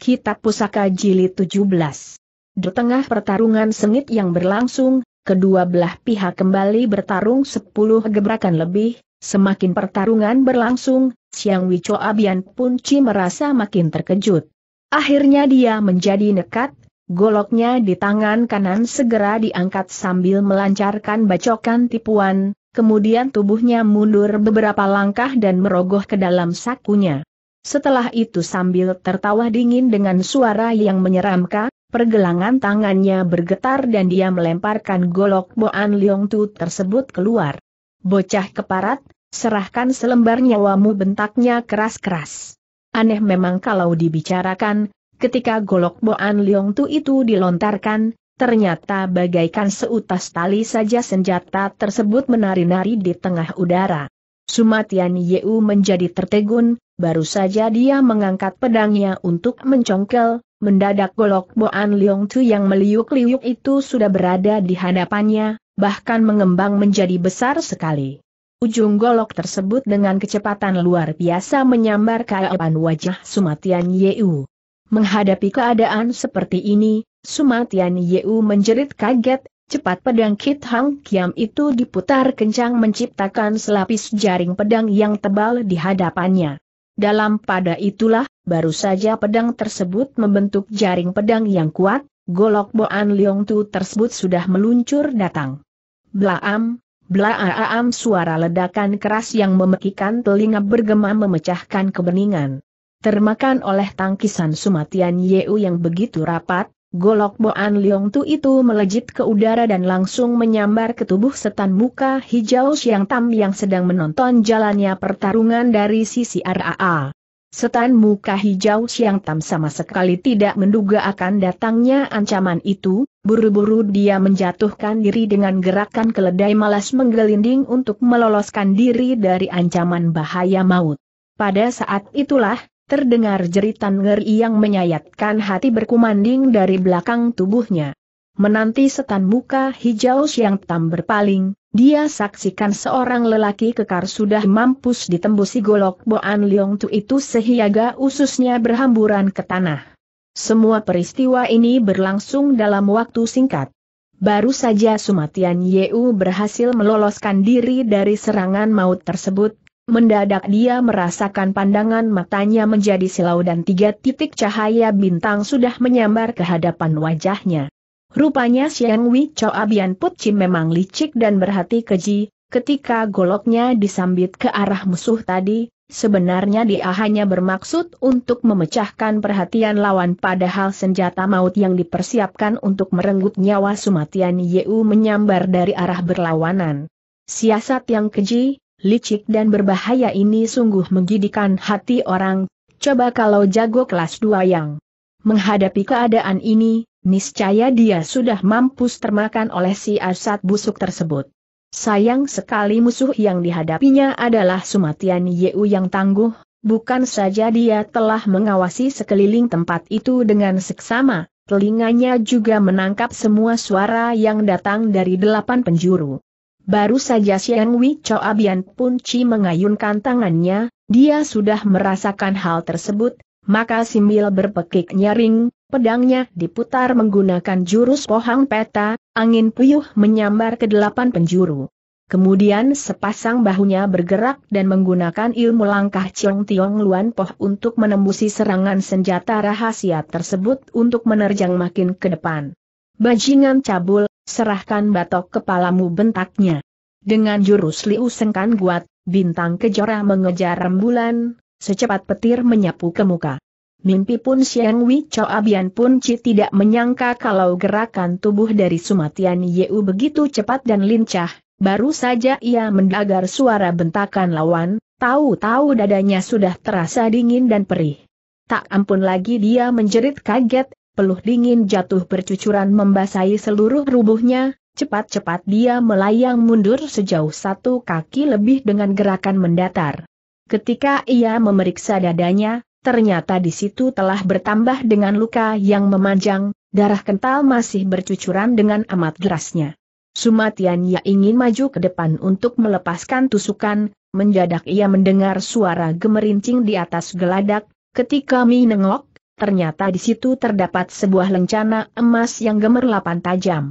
Kitab Pusaka Jilid 17. Di tengah pertarungan sengit yang berlangsung, kedua belah pihak kembali bertarung sepuluh gebrakan lebih, semakin pertarungan berlangsung, Siang Wicho Abian Punci merasa makin terkejut. Akhirnya dia menjadi nekat, goloknya di tangan kanan segera diangkat sambil melancarkan bacokan tipuan, kemudian tubuhnya mundur beberapa langkah dan merogoh ke dalam sakunya. Setelah itu sambil tertawa dingin dengan suara yang menyeramkan, pergelangan tangannya bergetar dan dia melemparkan golok Boan Leong Tu tersebut keluar. Bocah keparat, serahkan selembar nyawamu bentaknya keras-keras. Aneh memang kalau dibicarakan, ketika golok Boan Leong Tu itu dilontarkan, ternyata bagaikan seutas tali saja senjata tersebut menari-nari di tengah udara. Sumatian Yeu menjadi tertegun, baru saja dia mengangkat pedangnya untuk mencongkel, mendadak golok Boan Leong Tu yang meliuk-liuk itu sudah berada di hadapannya, bahkan mengembang menjadi besar sekali. Ujung golok tersebut dengan kecepatan luar biasa menyambar keapan wajah Sumatian Yeu. Menghadapi keadaan seperti ini, Sumatian Yeu menjerit kaget, Cepat pedang Kit Hang Kiam itu diputar kencang menciptakan selapis jaring pedang yang tebal di hadapannya. Dalam pada itulah, baru saja pedang tersebut membentuk jaring pedang yang kuat, golok Boan Leong Tu tersebut sudah meluncur datang. Blaam, blaam suara ledakan keras yang memekikan telinga bergema memecahkan kebeningan. Termakan oleh tangkisan sumatian Yeu yang begitu rapat, Golok Boan Liong Tu itu melejit ke udara dan langsung menyambar ke tubuh setan muka hijau Siang Tam yang sedang menonton jalannya pertarungan dari sisi RAA. Setan muka hijau Siang Tam sama sekali tidak menduga akan datangnya ancaman itu, buru-buru dia menjatuhkan diri dengan gerakan keledai malas menggelinding untuk meloloskan diri dari ancaman bahaya maut. Pada saat itulah, Terdengar jeritan ngeri yang menyayatkan hati berkumanding dari belakang tubuhnya. Menanti setan muka hijau siang tam berpaling, dia saksikan seorang lelaki kekar sudah mampus ditembusi golok Boan Leong Tu itu sehingga ususnya berhamburan ke tanah. Semua peristiwa ini berlangsung dalam waktu singkat. Baru saja Sumatian Yeu berhasil meloloskan diri dari serangan maut tersebut, Mendadak dia merasakan pandangan matanya menjadi silau dan tiga titik cahaya bintang sudah menyambar ke hadapan wajahnya. Rupanya Xiang Wei Choa Abian Putci memang licik dan berhati keji, ketika goloknya disambit ke arah musuh tadi, sebenarnya dia hanya bermaksud untuk memecahkan perhatian lawan padahal senjata maut yang dipersiapkan untuk merenggut nyawa Sumatian Yeu menyambar dari arah berlawanan. Siasat yang keji, licik dan berbahaya ini sungguh menggidikan hati orang, coba kalau jago kelas dua yang menghadapi keadaan ini, niscaya dia sudah mampus termakan oleh si asat busuk tersebut. Sayang sekali musuh yang dihadapinya adalah Sumatian Yeu yang tangguh, bukan saja dia telah mengawasi sekeliling tempat itu dengan seksama, telinganya juga menangkap semua suara yang datang dari delapan penjuru. Baru saja Siang Wei Choabian Pun Chi mengayunkan tangannya, dia sudah merasakan hal tersebut, maka simbil berpekik nyaring, pedangnya diputar menggunakan jurus pohang peta, angin puyuh menyambar ke delapan penjuru. Kemudian sepasang bahunya bergerak dan menggunakan ilmu langkah Ciong Tiong Luan Poh untuk menembusi serangan senjata rahasia tersebut untuk menerjang makin ke depan. Bajingan cabul, serahkan batok kepalamu bentaknya. Dengan jurus liu sengkan guat, bintang kejora mengejar rembulan, secepat petir menyapu ke muka. Mimpi pun Xiang Wei Abian pun Ci tidak menyangka kalau gerakan tubuh dari Sumatian YU begitu cepat dan lincah, baru saja ia mendagar suara bentakan lawan, tahu-tahu dadanya sudah terasa dingin dan perih. Tak ampun lagi dia menjerit kaget, peluh dingin jatuh bercucuran membasahi seluruh rubuhnya, cepat-cepat dia melayang mundur sejauh satu kaki lebih dengan gerakan mendatar. Ketika ia memeriksa dadanya, ternyata di situ telah bertambah dengan luka yang memanjang, darah kental masih bercucuran dengan amat derasnya. Sumatian ia ingin maju ke depan untuk melepaskan tusukan, mendadak ia mendengar suara gemerincing di atas geladak, ketika Mi nengok, ternyata di situ terdapat sebuah lencana emas yang gemerlapan tajam.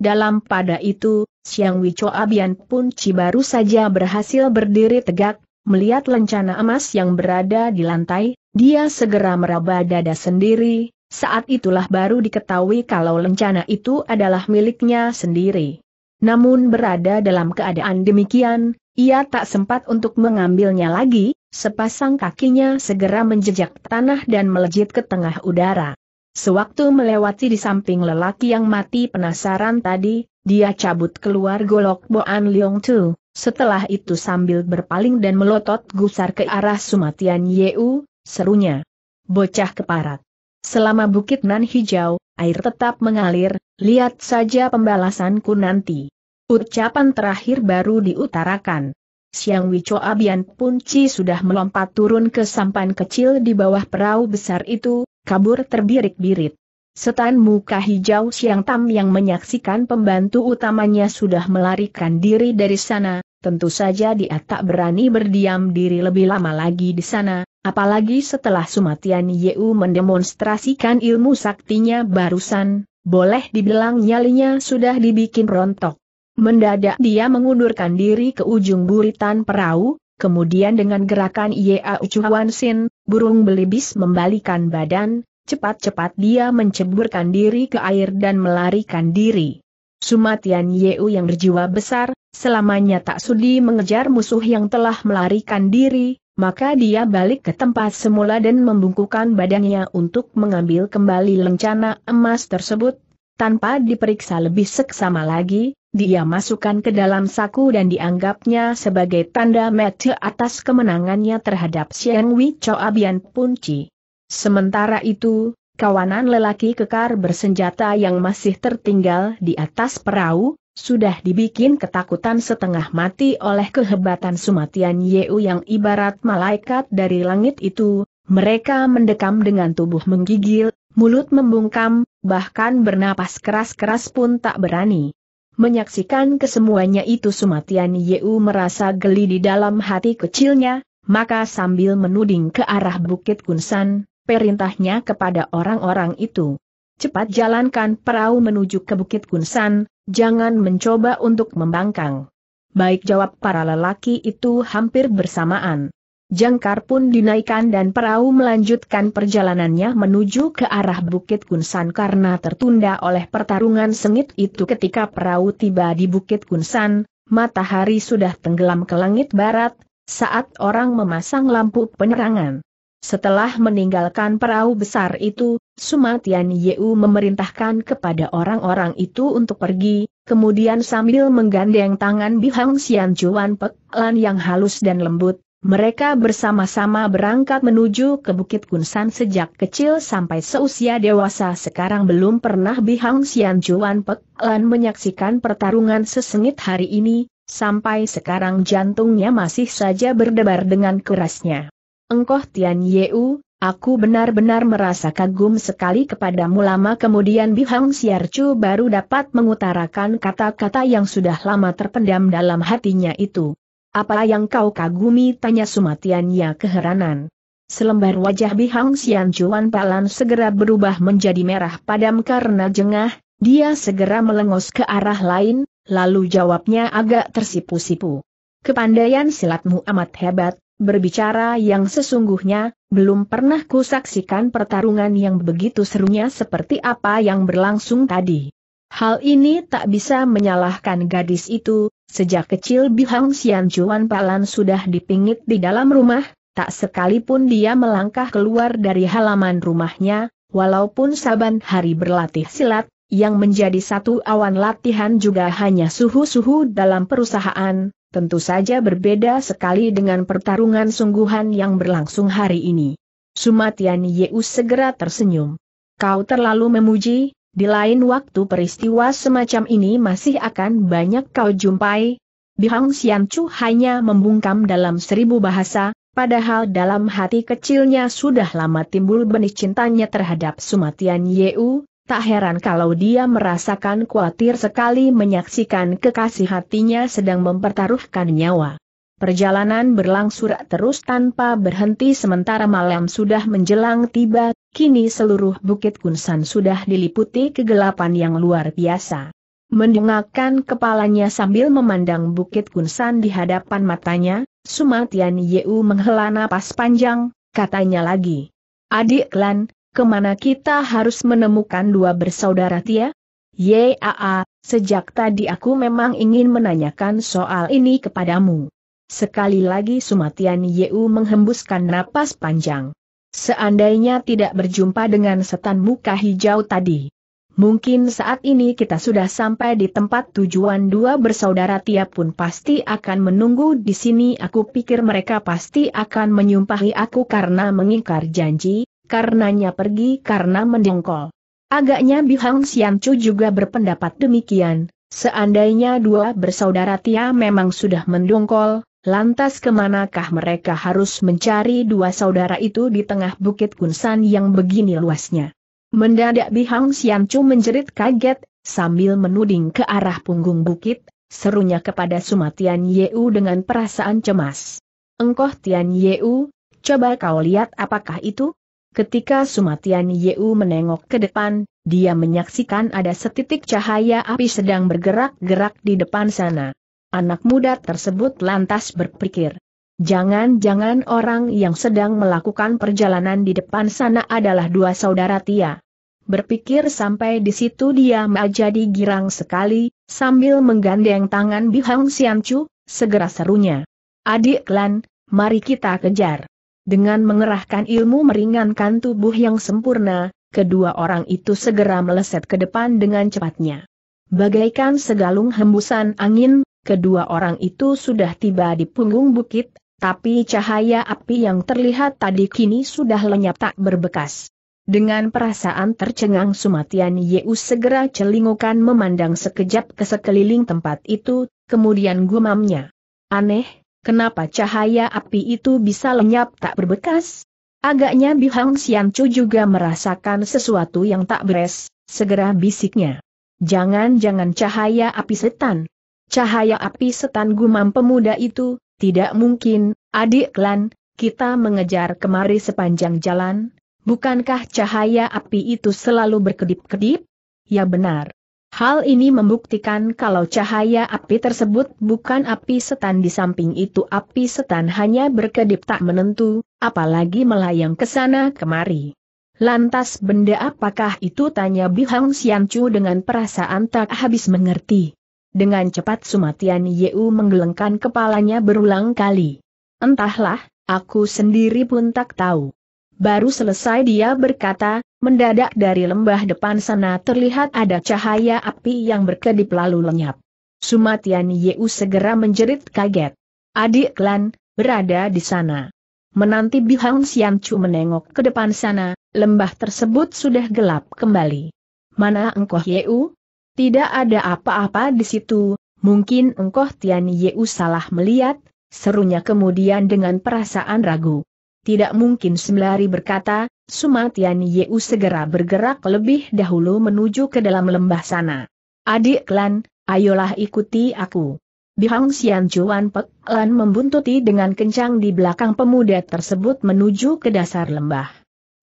Dalam pada itu, Siang Wicho Abian pun Ci baru saja berhasil berdiri tegak, melihat lencana emas yang berada di lantai, dia segera meraba dada sendiri, saat itulah baru diketahui kalau lencana itu adalah miliknya sendiri. Namun berada dalam keadaan demikian, ia tak sempat untuk mengambilnya lagi, Sepasang kakinya segera menjejak tanah dan melejit ke tengah udara. Sewaktu melewati di samping lelaki yang mati penasaran tadi, dia cabut keluar golok Boan Leong Tu, setelah itu sambil berpaling dan melotot gusar ke arah Sumatian Yeu, serunya. Bocah keparat. Selama bukit nan hijau, air tetap mengalir, lihat saja pembalasanku nanti. Ucapan terakhir baru diutarakan. Siang Wicho Abian Punci sudah melompat turun ke sampan kecil di bawah perahu besar itu, kabur terbirik-birit. Setan muka hijau Siang Tam yang menyaksikan pembantu utamanya sudah melarikan diri dari sana, tentu saja dia tak berani berdiam diri lebih lama lagi di sana, apalagi setelah Sumatian Yeu mendemonstrasikan ilmu saktinya barusan, boleh dibilang nyalinya sudah dibikin rontok. Mendadak dia mengundurkan diri ke ujung buritan perahu, kemudian dengan gerakan ia Ucuan Sin, burung belibis membalikan badan, cepat-cepat dia menceburkan diri ke air dan melarikan diri. Sumatian Yeu yang berjiwa besar, selamanya tak sudi mengejar musuh yang telah melarikan diri, maka dia balik ke tempat semula dan membungkukan badannya untuk mengambil kembali lencana emas tersebut, tanpa diperiksa lebih seksama lagi, dia masukkan ke dalam saku dan dianggapnya sebagai tanda mati atas kemenangannya terhadap Xiang Wei Abian Punci. Sementara itu, kawanan lelaki kekar bersenjata yang masih tertinggal di atas perahu, sudah dibikin ketakutan setengah mati oleh kehebatan sumatian Yeu yang ibarat malaikat dari langit itu, mereka mendekam dengan tubuh menggigil, Mulut membungkam, bahkan bernapas keras-keras pun tak berani. Menyaksikan kesemuanya itu Sumatian Yeu merasa geli di dalam hati kecilnya, maka sambil menuding ke arah Bukit Kunsan, perintahnya kepada orang-orang itu. Cepat jalankan perahu menuju ke Bukit Kunsan, jangan mencoba untuk membangkang. Baik jawab para lelaki itu hampir bersamaan. Jangkar pun dinaikkan dan perahu melanjutkan perjalanannya menuju ke arah Bukit Kunsan karena tertunda oleh pertarungan sengit itu ketika perahu tiba di Bukit Kunsan, matahari sudah tenggelam ke langit barat, saat orang memasang lampu penerangan. Setelah meninggalkan perahu besar itu, Sumatian Yeu memerintahkan kepada orang-orang itu untuk pergi, kemudian sambil menggandeng tangan Bihang Sian Juan Pek Lan yang halus dan lembut, mereka bersama-sama berangkat menuju ke Bukit Kunsan sejak kecil sampai seusia dewasa sekarang belum pernah Bihang Xian Juan Pek Lan menyaksikan pertarungan sesengit hari ini, sampai sekarang jantungnya masih saja berdebar dengan kerasnya. Engkoh Tian Yeu, aku benar-benar merasa kagum sekali kepadamu lama kemudian Bihang Chu baru dapat mengutarakan kata-kata yang sudah lama terpendam dalam hatinya itu. Apa yang kau kagumi? Tanya Sumatiannya keheranan. Selembar wajah Bihang Sian Juan Palan segera berubah menjadi merah padam karena jengah, dia segera melengos ke arah lain, lalu jawabnya agak tersipu-sipu. Kepandaian silatmu amat hebat, berbicara yang sesungguhnya, belum pernah kusaksikan pertarungan yang begitu serunya seperti apa yang berlangsung tadi. Hal ini tak bisa menyalahkan gadis itu, Sejak kecil Bihang Xian Juan Palan sudah dipingit di dalam rumah, tak sekalipun dia melangkah keluar dari halaman rumahnya, walaupun saban hari berlatih silat, yang menjadi satu awan latihan juga hanya suhu-suhu dalam perusahaan, tentu saja berbeda sekali dengan pertarungan sungguhan yang berlangsung hari ini. Sumatian Yeus segera tersenyum. Kau terlalu memuji, di lain waktu peristiwa semacam ini masih akan banyak kau jumpai. Bihang Xianchu hanya membungkam dalam seribu bahasa, padahal dalam hati kecilnya sudah lama timbul benih cintanya terhadap Sumatian Yeu, tak heran kalau dia merasakan khawatir sekali menyaksikan kekasih hatinya sedang mempertaruhkan nyawa. Perjalanan berlangsung terus tanpa berhenti sementara malam sudah menjelang tiba, kini seluruh Bukit Kunsan sudah diliputi kegelapan yang luar biasa. Mendongakkan kepalanya sambil memandang Bukit Kunsan di hadapan matanya, Sumatian Yeu menghela napas panjang, katanya lagi. Adik Lan, kemana kita harus menemukan dua bersaudara Tia? Yaa, sejak tadi aku memang ingin menanyakan soal ini kepadamu. Sekali lagi Sumatian Yeu menghembuskan napas panjang. Seandainya tidak berjumpa dengan setan muka hijau tadi. Mungkin saat ini kita sudah sampai di tempat tujuan dua bersaudara tiap pun pasti akan menunggu di sini aku pikir mereka pasti akan menyumpahi aku karena mengingkar janji, karenanya pergi karena mendengkol. Agaknya Bihang Siancu juga berpendapat demikian, seandainya dua bersaudara Tia memang sudah mendongkol, Lantas kemanakah mereka harus mencari dua saudara itu di tengah bukit kunsan yang begini luasnya? Mendadak Bihang Siancu menjerit kaget, sambil menuding ke arah punggung bukit, serunya kepada Sumatian Yeu dengan perasaan cemas. Engkoh Tian Yeu, coba kau lihat apakah itu? Ketika Sumatian Yeu menengok ke depan, dia menyaksikan ada setitik cahaya api sedang bergerak-gerak di depan sana. Anak muda tersebut lantas berpikir. Jangan-jangan orang yang sedang melakukan perjalanan di depan sana adalah dua saudara Tia. Berpikir sampai di situ dia menjadi girang sekali, sambil menggandeng tangan Bihang Siancu, segera serunya. Adik Lan, mari kita kejar. Dengan mengerahkan ilmu meringankan tubuh yang sempurna, kedua orang itu segera meleset ke depan dengan cepatnya. Bagaikan segalung hembusan angin, Kedua orang itu sudah tiba di punggung bukit, tapi cahaya api yang terlihat tadi kini sudah lenyap tak berbekas. Dengan perasaan tercengang Sumatian Yeu segera celingukan memandang sekejap ke sekeliling tempat itu, kemudian gumamnya. Aneh, kenapa cahaya api itu bisa lenyap tak berbekas? Agaknya Bihang Siancu juga merasakan sesuatu yang tak beres, segera bisiknya. Jangan-jangan cahaya api setan, Cahaya api setan gumam pemuda itu, tidak mungkin, adik klan, kita mengejar kemari sepanjang jalan, bukankah cahaya api itu selalu berkedip-kedip? Ya benar. Hal ini membuktikan kalau cahaya api tersebut bukan api setan di samping itu api setan hanya berkedip tak menentu, apalagi melayang ke sana kemari. Lantas benda apakah itu tanya Bihang Xianchu dengan perasaan tak habis mengerti. Dengan cepat Sumatian Yeu menggelengkan kepalanya berulang kali. Entahlah, aku sendiri pun tak tahu. Baru selesai dia berkata, mendadak dari lembah depan sana terlihat ada cahaya api yang berkedip lalu lenyap. Sumatian Yeu segera menjerit kaget. Adik Klan, berada di sana. Menanti Bihang Chu menengok ke depan sana, lembah tersebut sudah gelap kembali. Mana engkau Yeu? Tidak ada apa-apa di situ, mungkin engkau Tian Yeu salah melihat, serunya kemudian dengan perasaan ragu. Tidak mungkin Semlari berkata, Suma Tian Yeu segera bergerak lebih dahulu menuju ke dalam lembah sana. Adik Lan, ayolah ikuti aku. Bihang Xian Chuan Pek Lan membuntuti dengan kencang di belakang pemuda tersebut menuju ke dasar lembah.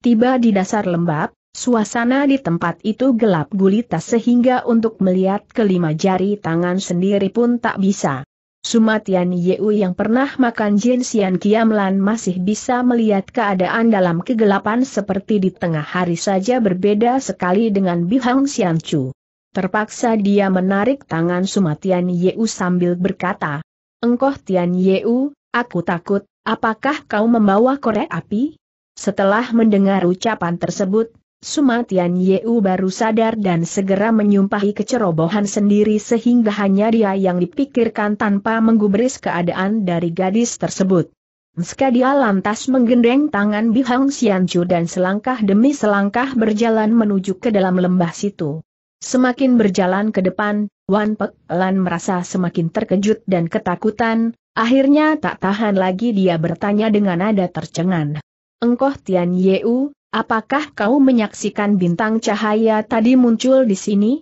Tiba di dasar lembah, Suasana di tempat itu gelap gulita sehingga untuk melihat kelima jari tangan sendiri pun tak bisa. Sumatian Yeu yang pernah makan Jin Xian Kiamlan masih bisa melihat keadaan dalam kegelapan seperti di tengah hari saja berbeda sekali dengan Bihang Chu. Terpaksa dia menarik tangan Sumatian Yeu sambil berkata, Engkoh Tian Yeu, aku takut, apakah kau membawa korek api? Setelah mendengar ucapan tersebut, Sumatian Yeu baru sadar dan segera menyumpahi kecerobohan sendiri sehingga hanya dia yang dipikirkan tanpa menggubris keadaan dari gadis tersebut. Mska dia lantas menggendeng tangan Bihang Xianju dan selangkah demi selangkah berjalan menuju ke dalam lembah situ. Semakin berjalan ke depan, Wan Pek Lan merasa semakin terkejut dan ketakutan, akhirnya tak tahan lagi dia bertanya dengan nada tercengang. Engkoh Tian Yeu, Apakah kau menyaksikan bintang cahaya tadi muncul di sini?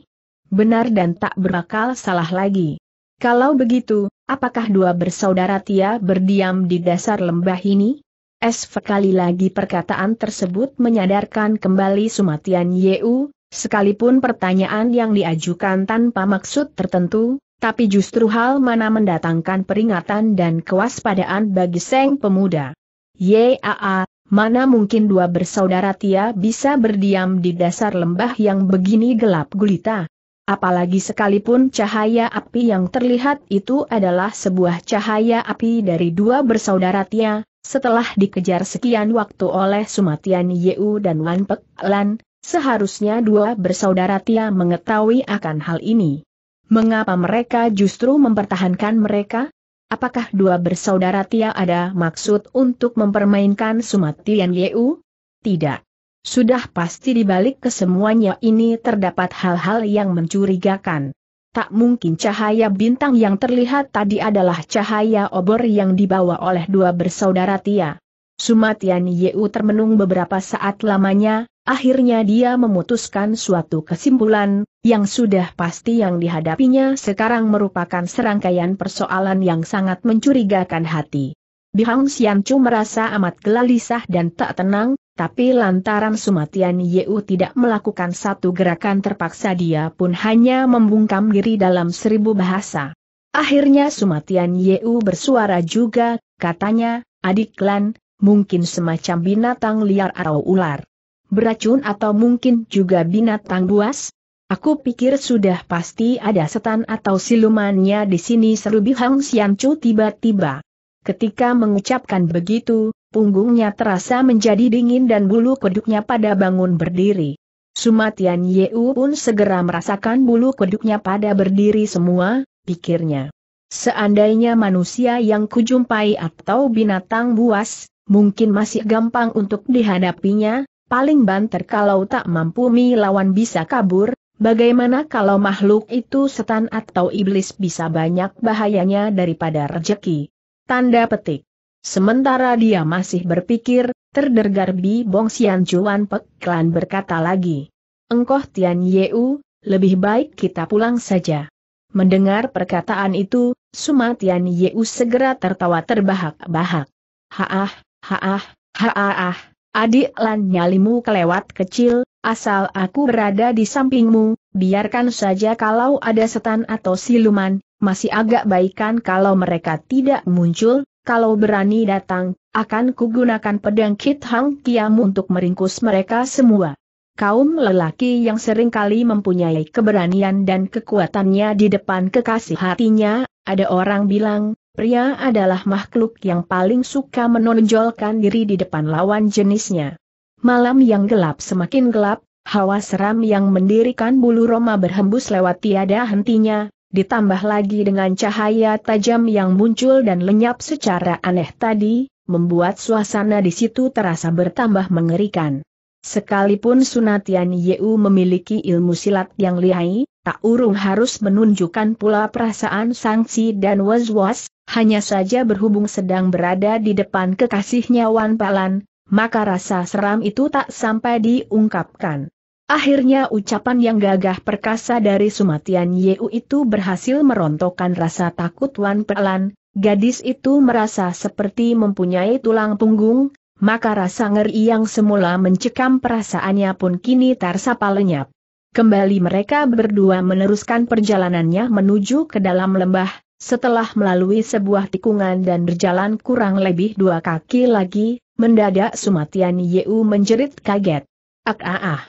Benar dan tak berakal salah lagi. Kalau begitu, apakah dua bersaudara Tia berdiam di dasar lembah ini? Es sekali lagi perkataan tersebut menyadarkan kembali Sumatian Yeu, sekalipun pertanyaan yang diajukan tanpa maksud tertentu, tapi justru hal mana mendatangkan peringatan dan kewaspadaan bagi Seng Pemuda. Yaa, Mana mungkin dua bersaudara Tia bisa berdiam di dasar lembah yang begini gelap gulita? Apalagi sekalipun cahaya api yang terlihat itu adalah sebuah cahaya api dari dua bersaudara Tia, setelah dikejar sekian waktu oleh Sumatian Yeu dan Wan Pek Lan, seharusnya dua bersaudara Tia mengetahui akan hal ini. Mengapa mereka justru mempertahankan mereka? Apakah dua bersaudara Tia ada maksud untuk mempermainkan Sumatian Yeu? Tidak. Sudah pasti dibalik kesemuanya ini terdapat hal-hal yang mencurigakan. Tak mungkin cahaya bintang yang terlihat tadi adalah cahaya obor yang dibawa oleh dua bersaudara Tia. Sumatian Yeu termenung beberapa saat lamanya, Akhirnya dia memutuskan suatu kesimpulan, yang sudah pasti yang dihadapinya sekarang merupakan serangkaian persoalan yang sangat mencurigakan hati. Bihang Xianchu merasa amat gelisah dan tak tenang, tapi lantaran Sumatian Yeu tidak melakukan satu gerakan terpaksa dia pun hanya membungkam diri dalam seribu bahasa. Akhirnya Sumatian Yeu bersuara juga, katanya, adik Lan, mungkin semacam binatang liar atau ular beracun atau mungkin juga binatang buas? Aku pikir sudah pasti ada setan atau silumannya di sini seru Bihang Xianchu tiba-tiba. Ketika mengucapkan begitu, punggungnya terasa menjadi dingin dan bulu kuduknya pada bangun berdiri. Sumatian Yeu pun segera merasakan bulu kuduknya pada berdiri semua, pikirnya. Seandainya manusia yang kujumpai atau binatang buas, mungkin masih gampang untuk dihadapinya, paling banter kalau tak mampu melawan bisa kabur, bagaimana kalau makhluk itu setan atau iblis bisa banyak bahayanya daripada rejeki. Tanda petik. Sementara dia masih berpikir, terdergar Bi Bong Sian Juan Pek Klan berkata lagi. Engkoh Tian Yeu, lebih baik kita pulang saja. Mendengar perkataan itu, Tian Yeu segera tertawa terbahak-bahak. Haah, haah, haah, haah. Adik lan nyalimu kelewat kecil, asal aku berada di sampingmu, biarkan saja kalau ada setan atau siluman, masih agak baikan kalau mereka tidak muncul, kalau berani datang, akan kugunakan pedang Kit Hang Kiam untuk meringkus mereka semua. Kaum lelaki yang seringkali mempunyai keberanian dan kekuatannya di depan kekasih hatinya, ada orang bilang, pria adalah makhluk yang paling suka menonjolkan diri di depan lawan jenisnya. Malam yang gelap semakin gelap, hawa seram yang mendirikan bulu Roma berhembus lewat tiada hentinya, ditambah lagi dengan cahaya tajam yang muncul dan lenyap secara aneh tadi, membuat suasana di situ terasa bertambah mengerikan. Sekalipun Sunatian Yeu memiliki ilmu silat yang lihai, tak urung harus menunjukkan pula perasaan sangsi dan was-was, hanya saja berhubung sedang berada di depan kekasihnya Wan Palan, maka rasa seram itu tak sampai diungkapkan. Akhirnya ucapan yang gagah perkasa dari Sumatian Yeu itu berhasil merontokkan rasa takut Wan Palan. gadis itu merasa seperti mempunyai tulang punggung, maka rasa ngeri yang semula mencekam perasaannya pun kini tersapa lenyap. Kembali mereka berdua meneruskan perjalanannya menuju ke dalam lembah, setelah melalui sebuah tikungan dan berjalan kurang lebih dua kaki lagi, mendadak Sumatian Yeu menjerit kaget. Ak ah ah.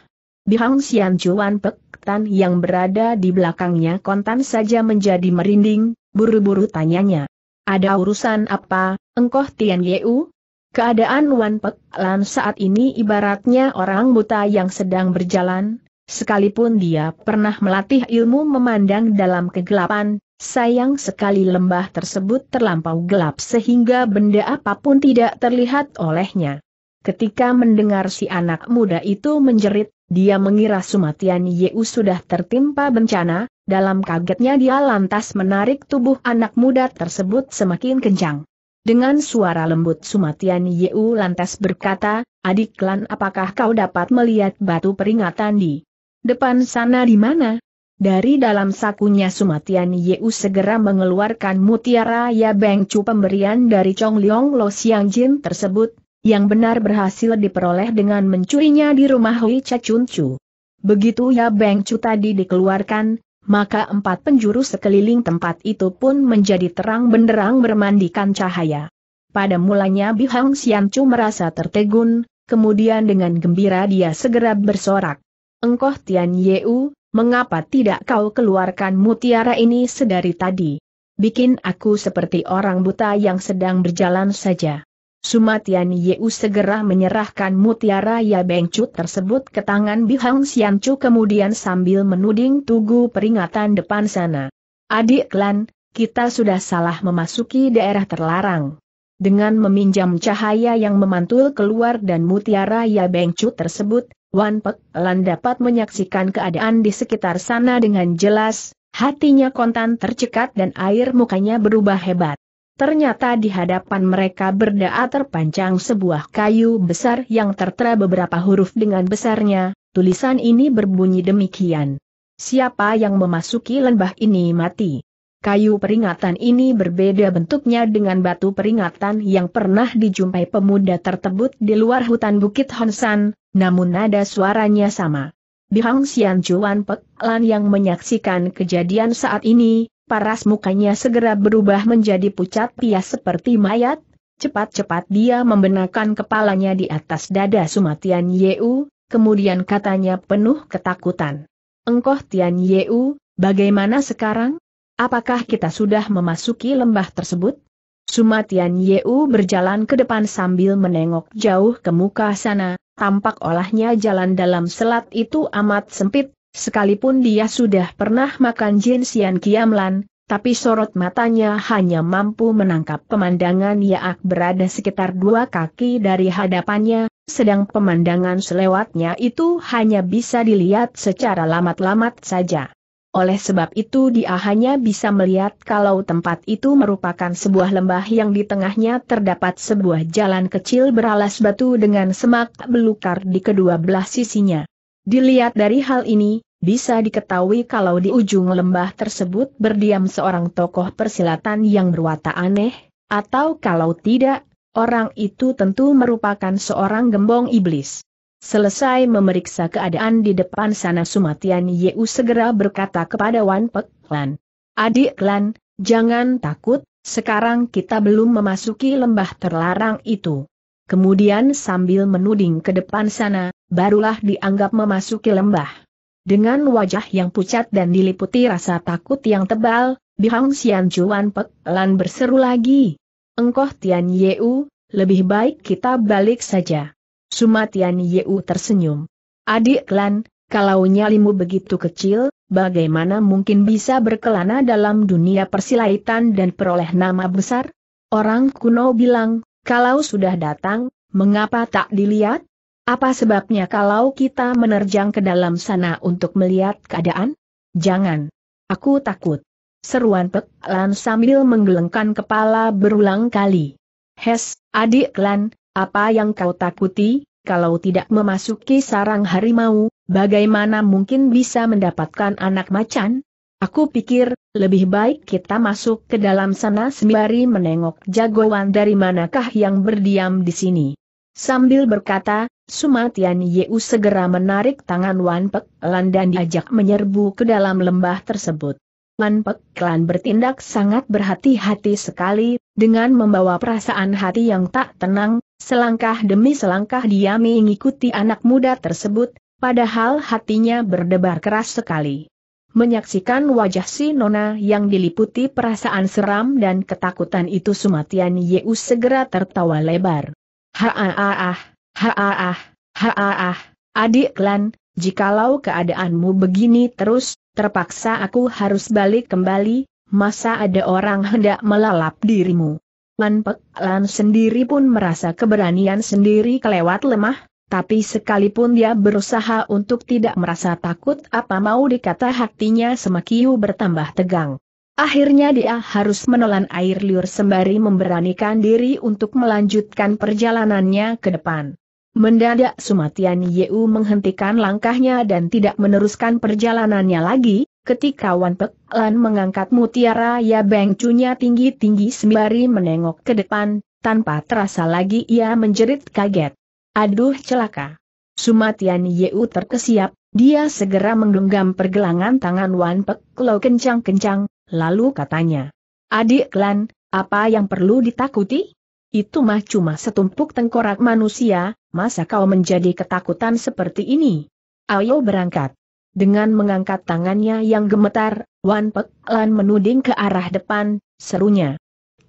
Bihang Sian Chuan Pek Tan yang berada di belakangnya kontan saja menjadi merinding, buru-buru tanyanya. Ada urusan apa, engkau Tian Yeu? Keadaan Wan Pek Lan saat ini ibaratnya orang buta yang sedang berjalan, Sekalipun dia pernah melatih ilmu memandang dalam kegelapan, sayang sekali lembah tersebut terlampau gelap sehingga benda apapun tidak terlihat olehnya. Ketika mendengar si anak muda itu menjerit, dia mengira Sumatian Yeu sudah tertimpa bencana, dalam kagetnya dia lantas menarik tubuh anak muda tersebut semakin kencang. Dengan suara lembut Sumatian Yeu lantas berkata, Adik klan, apakah kau dapat melihat batu peringatan di Depan sana di mana? Dari dalam sakunya Sumatian Yeu segera mengeluarkan mutiara Ya Beng pemberian dari Chong Liong Lo Siang Jin tersebut, yang benar berhasil diperoleh dengan mencurinya di rumah Hui Chun Chu. Begitu Ya Beng tadi dikeluarkan, maka empat penjuru sekeliling tempat itu pun menjadi terang benderang bermandikan cahaya. Pada mulanya Bihang Chu merasa tertegun, kemudian dengan gembira dia segera bersorak. Engkoh Tian Yeu, mengapa tidak kau keluarkan mutiara ini sedari tadi? Bikin aku seperti orang buta yang sedang berjalan saja. Suma Tian Yeu segera menyerahkan mutiara Ya Beng Chu tersebut ke tangan Bihang Chu kemudian sambil menuding tugu peringatan depan sana. Adik klan, kita sudah salah memasuki daerah terlarang. Dengan meminjam cahaya yang memantul keluar dan mutiara Ya Beng Chu tersebut, Wan Pek Lan dapat menyaksikan keadaan di sekitar sana dengan jelas, hatinya kontan tercekat dan air mukanya berubah hebat. Ternyata di hadapan mereka berdaa terpanjang sebuah kayu besar yang tertera beberapa huruf dengan besarnya, tulisan ini berbunyi demikian. Siapa yang memasuki lembah ini mati. Kayu peringatan ini berbeda bentuknya dengan batu peringatan yang pernah dijumpai pemuda tersebut di luar hutan Bukit Honsan, namun nada suaranya sama. Di Hang Xian Juan Pek Lan yang menyaksikan kejadian saat ini, paras mukanya segera berubah menjadi pucat pias seperti mayat, cepat-cepat dia membenarkan kepalanya di atas dada Sumatian Yeu, kemudian katanya penuh ketakutan. Engkau Tian Yeu, bagaimana sekarang? Apakah kita sudah memasuki lembah tersebut? Sumatian Yeu berjalan ke depan sambil menengok jauh ke muka sana, tampak olahnya jalan dalam selat itu amat sempit, sekalipun dia sudah pernah makan jin sian kiamlan, tapi sorot matanya hanya mampu menangkap pemandangan Yaak berada sekitar dua kaki dari hadapannya, sedang pemandangan selewatnya itu hanya bisa dilihat secara lamat-lamat saja. Oleh sebab itu dia hanya bisa melihat kalau tempat itu merupakan sebuah lembah yang di tengahnya terdapat sebuah jalan kecil beralas batu dengan semak belukar di kedua belah sisinya. Dilihat dari hal ini, bisa diketahui kalau di ujung lembah tersebut berdiam seorang tokoh persilatan yang berwata aneh, atau kalau tidak, orang itu tentu merupakan seorang gembong iblis. Selesai memeriksa keadaan di depan sana Sumatian Yeu segera berkata kepada Wan Pek Lan. Adik Lan, jangan takut, sekarang kita belum memasuki lembah terlarang itu. Kemudian sambil menuding ke depan sana, barulah dianggap memasuki lembah. Dengan wajah yang pucat dan diliputi rasa takut yang tebal, Bihang Xian Juan Pek Lan berseru lagi. Engkau Tian Yeu, lebih baik kita balik saja. Sumatian Yeu tersenyum. Adik klan, kalau nyalimu begitu kecil, bagaimana mungkin bisa berkelana dalam dunia persilaitan dan peroleh nama besar? Orang kuno bilang, kalau sudah datang, mengapa tak dilihat? Apa sebabnya kalau kita menerjang ke dalam sana untuk melihat keadaan? Jangan. Aku takut. Seruan Pek Lan sambil menggelengkan kepala berulang kali. Hes, adik Lan, apa yang kau takuti, kalau tidak memasuki sarang harimau, bagaimana mungkin bisa mendapatkan anak macan? Aku pikir, lebih baik kita masuk ke dalam sana sembari menengok jagoan dari manakah yang berdiam di sini. Sambil berkata, Sumatian Yeu segera menarik tangan Wanpek Pek Lan dan diajak menyerbu ke dalam lembah tersebut. Wanpek Pek Lan bertindak sangat berhati-hati sekali, dengan membawa perasaan hati yang tak tenang, Selangkah demi selangkah dia mengikuti anak muda tersebut, padahal hatinya berdebar keras sekali. Menyaksikan wajah si Nona yang diliputi perasaan seram dan ketakutan itu Sumatian Yeu segera tertawa lebar. Haaah, haaah, haaah, adik klan, jikalau keadaanmu begini terus, terpaksa aku harus balik kembali, masa ada orang hendak melalap dirimu. Lan Lan sendiri pun merasa keberanian sendiri kelewat lemah, tapi sekalipun dia berusaha untuk tidak merasa takut apa mau dikata hatinya semakin bertambah tegang. Akhirnya dia harus menelan air liur sembari memberanikan diri untuk melanjutkan perjalanannya ke depan. Mendadak Sumatian Yeu menghentikan langkahnya dan tidak meneruskan perjalanannya lagi, Ketika Wan Pek Lan mengangkat mutiara ya bengcunya tinggi-tinggi sembari menengok ke depan, tanpa terasa lagi ia menjerit kaget. Aduh celaka. Sumatian Yeu terkesiap, dia segera menggenggam pergelangan tangan Wan Pek Lo kencang-kencang, lalu katanya. Adik Lan, apa yang perlu ditakuti? Itu mah cuma setumpuk tengkorak manusia, masa kau menjadi ketakutan seperti ini? Ayo berangkat. Dengan mengangkat tangannya yang gemetar, Wan Pek Lan menuding ke arah depan, serunya.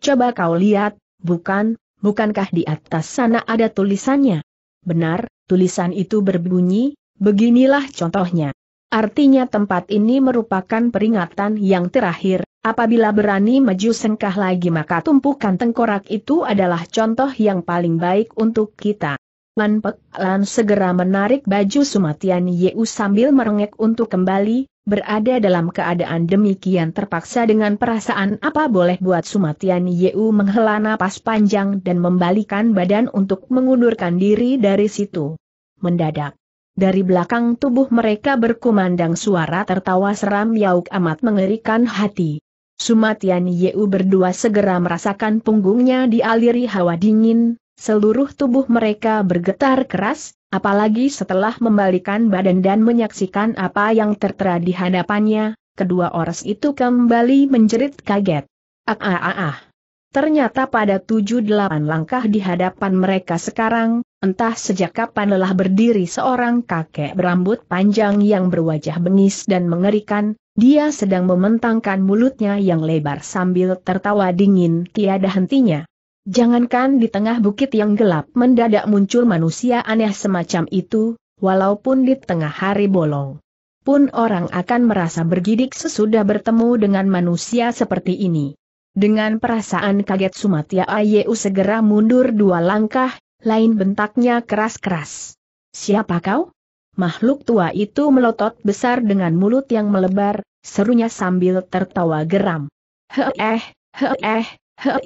Coba kau lihat, bukan, bukankah di atas sana ada tulisannya? Benar, tulisan itu berbunyi, beginilah contohnya. Artinya tempat ini merupakan peringatan yang terakhir, apabila berani maju sengkah lagi maka tumpukan tengkorak itu adalah contoh yang paling baik untuk kita. Lan Pek Lan segera menarik baju Sumatian Yeu sambil merengek untuk kembali, berada dalam keadaan demikian terpaksa dengan perasaan apa boleh buat Sumatian Yeu menghela napas panjang dan membalikan badan untuk mengundurkan diri dari situ. Mendadak. Dari belakang tubuh mereka berkumandang suara tertawa seram yauk amat mengerikan hati. Sumatian Yeu berdua segera merasakan punggungnya dialiri hawa dingin, Seluruh tubuh mereka bergetar keras, apalagi setelah membalikan badan dan menyaksikan apa yang tertera di hadapannya, kedua orang itu kembali menjerit kaget. Ah ah ah ah. Ternyata pada tujuh delapan langkah di hadapan mereka sekarang, entah sejak kapan lelah berdiri seorang kakek berambut panjang yang berwajah bengis dan mengerikan, dia sedang mementangkan mulutnya yang lebar sambil tertawa dingin tiada hentinya. Jangankan di tengah bukit yang gelap mendadak muncul manusia aneh semacam itu, walaupun di tengah hari bolong. Pun orang akan merasa bergidik sesudah bertemu dengan manusia seperti ini. Dengan perasaan kaget Sumatya Ayu segera mundur dua langkah, lain bentaknya keras-keras. Siapa kau? Makhluk tua itu melotot besar dengan mulut yang melebar, serunya sambil tertawa geram. eh, he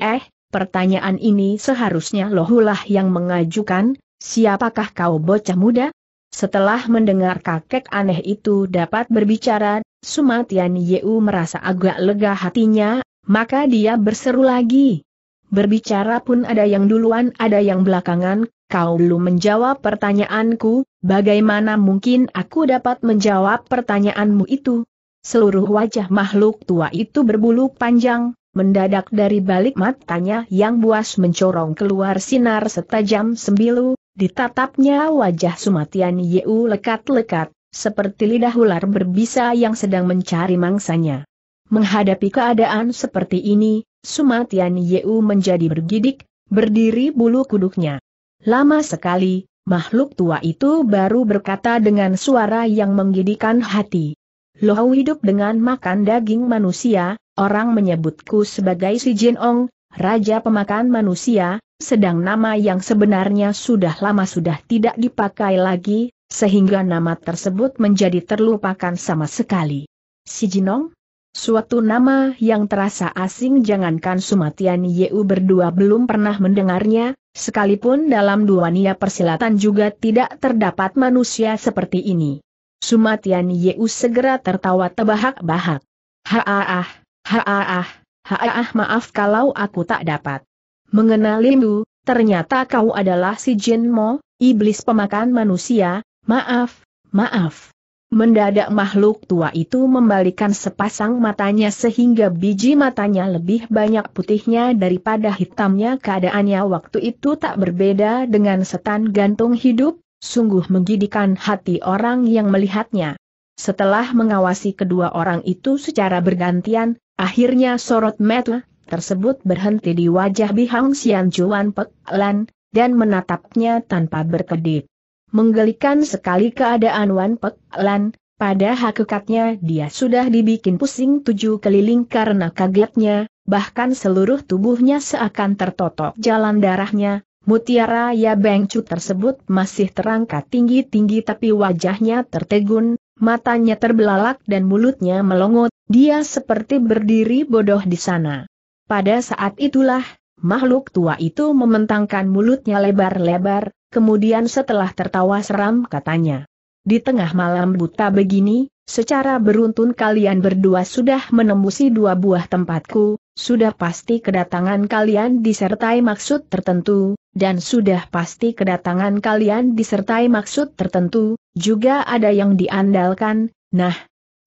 eh. Pertanyaan ini seharusnya Lohulah yang mengajukan, siapakah kau bocah muda? Setelah mendengar kakek aneh itu dapat berbicara, Sumatian Yeu merasa agak lega hatinya, maka dia berseru lagi. Berbicara pun ada yang duluan ada yang belakangan, kau belum menjawab pertanyaanku, bagaimana mungkin aku dapat menjawab pertanyaanmu itu? Seluruh wajah makhluk tua itu berbulu panjang, Mendadak dari balik matanya yang buas mencorong keluar sinar setajam sembilu, ditatapnya wajah Sumatian Yeu lekat-lekat, seperti lidah ular berbisa yang sedang mencari mangsanya. Menghadapi keadaan seperti ini, Sumatian Yeu menjadi bergidik, berdiri bulu kuduknya. Lama sekali, makhluk tua itu baru berkata dengan suara yang menggidikan hati. Loh hidup dengan makan daging manusia, orang menyebutku sebagai si Jin Ong, Raja Pemakan Manusia, sedang nama yang sebenarnya sudah lama sudah tidak dipakai lagi, sehingga nama tersebut menjadi terlupakan sama sekali. Si Jinong? Suatu nama yang terasa asing jangankan Sumatian Yeu berdua belum pernah mendengarnya, sekalipun dalam dua nia persilatan juga tidak terdapat manusia seperti ini. Sumatian Yeu segera tertawa terbahak-bahak. Haah, Haah, haah. maaf kalau aku tak dapat mengenalimu, ternyata kau adalah si Jin Mo, iblis pemakan manusia, maaf, maaf. Mendadak makhluk tua itu membalikan sepasang matanya sehingga biji matanya lebih banyak putihnya daripada hitamnya keadaannya waktu itu tak berbeda dengan setan gantung hidup, sungguh menggidikan hati orang yang melihatnya. Setelah mengawasi kedua orang itu secara bergantian, Akhirnya sorot mata tersebut berhenti di wajah Bihang Xian Chuan Pek Lan, dan menatapnya tanpa berkedip. Menggelikan sekali keadaan Wan Pek Lan, pada hakikatnya dia sudah dibikin pusing tujuh keliling karena kagetnya, bahkan seluruh tubuhnya seakan tertotok jalan darahnya, mutiara ya Bengcu tersebut masih terangkat tinggi-tinggi tapi wajahnya tertegun, matanya terbelalak dan mulutnya melongot, dia seperti berdiri bodoh di sana. Pada saat itulah, makhluk tua itu mementangkan mulutnya lebar-lebar, kemudian setelah tertawa seram katanya. Di tengah malam buta begini, Secara beruntun kalian berdua sudah menembusi dua buah tempatku, sudah pasti kedatangan kalian disertai maksud tertentu, dan sudah pasti kedatangan kalian disertai maksud tertentu, juga ada yang diandalkan, nah,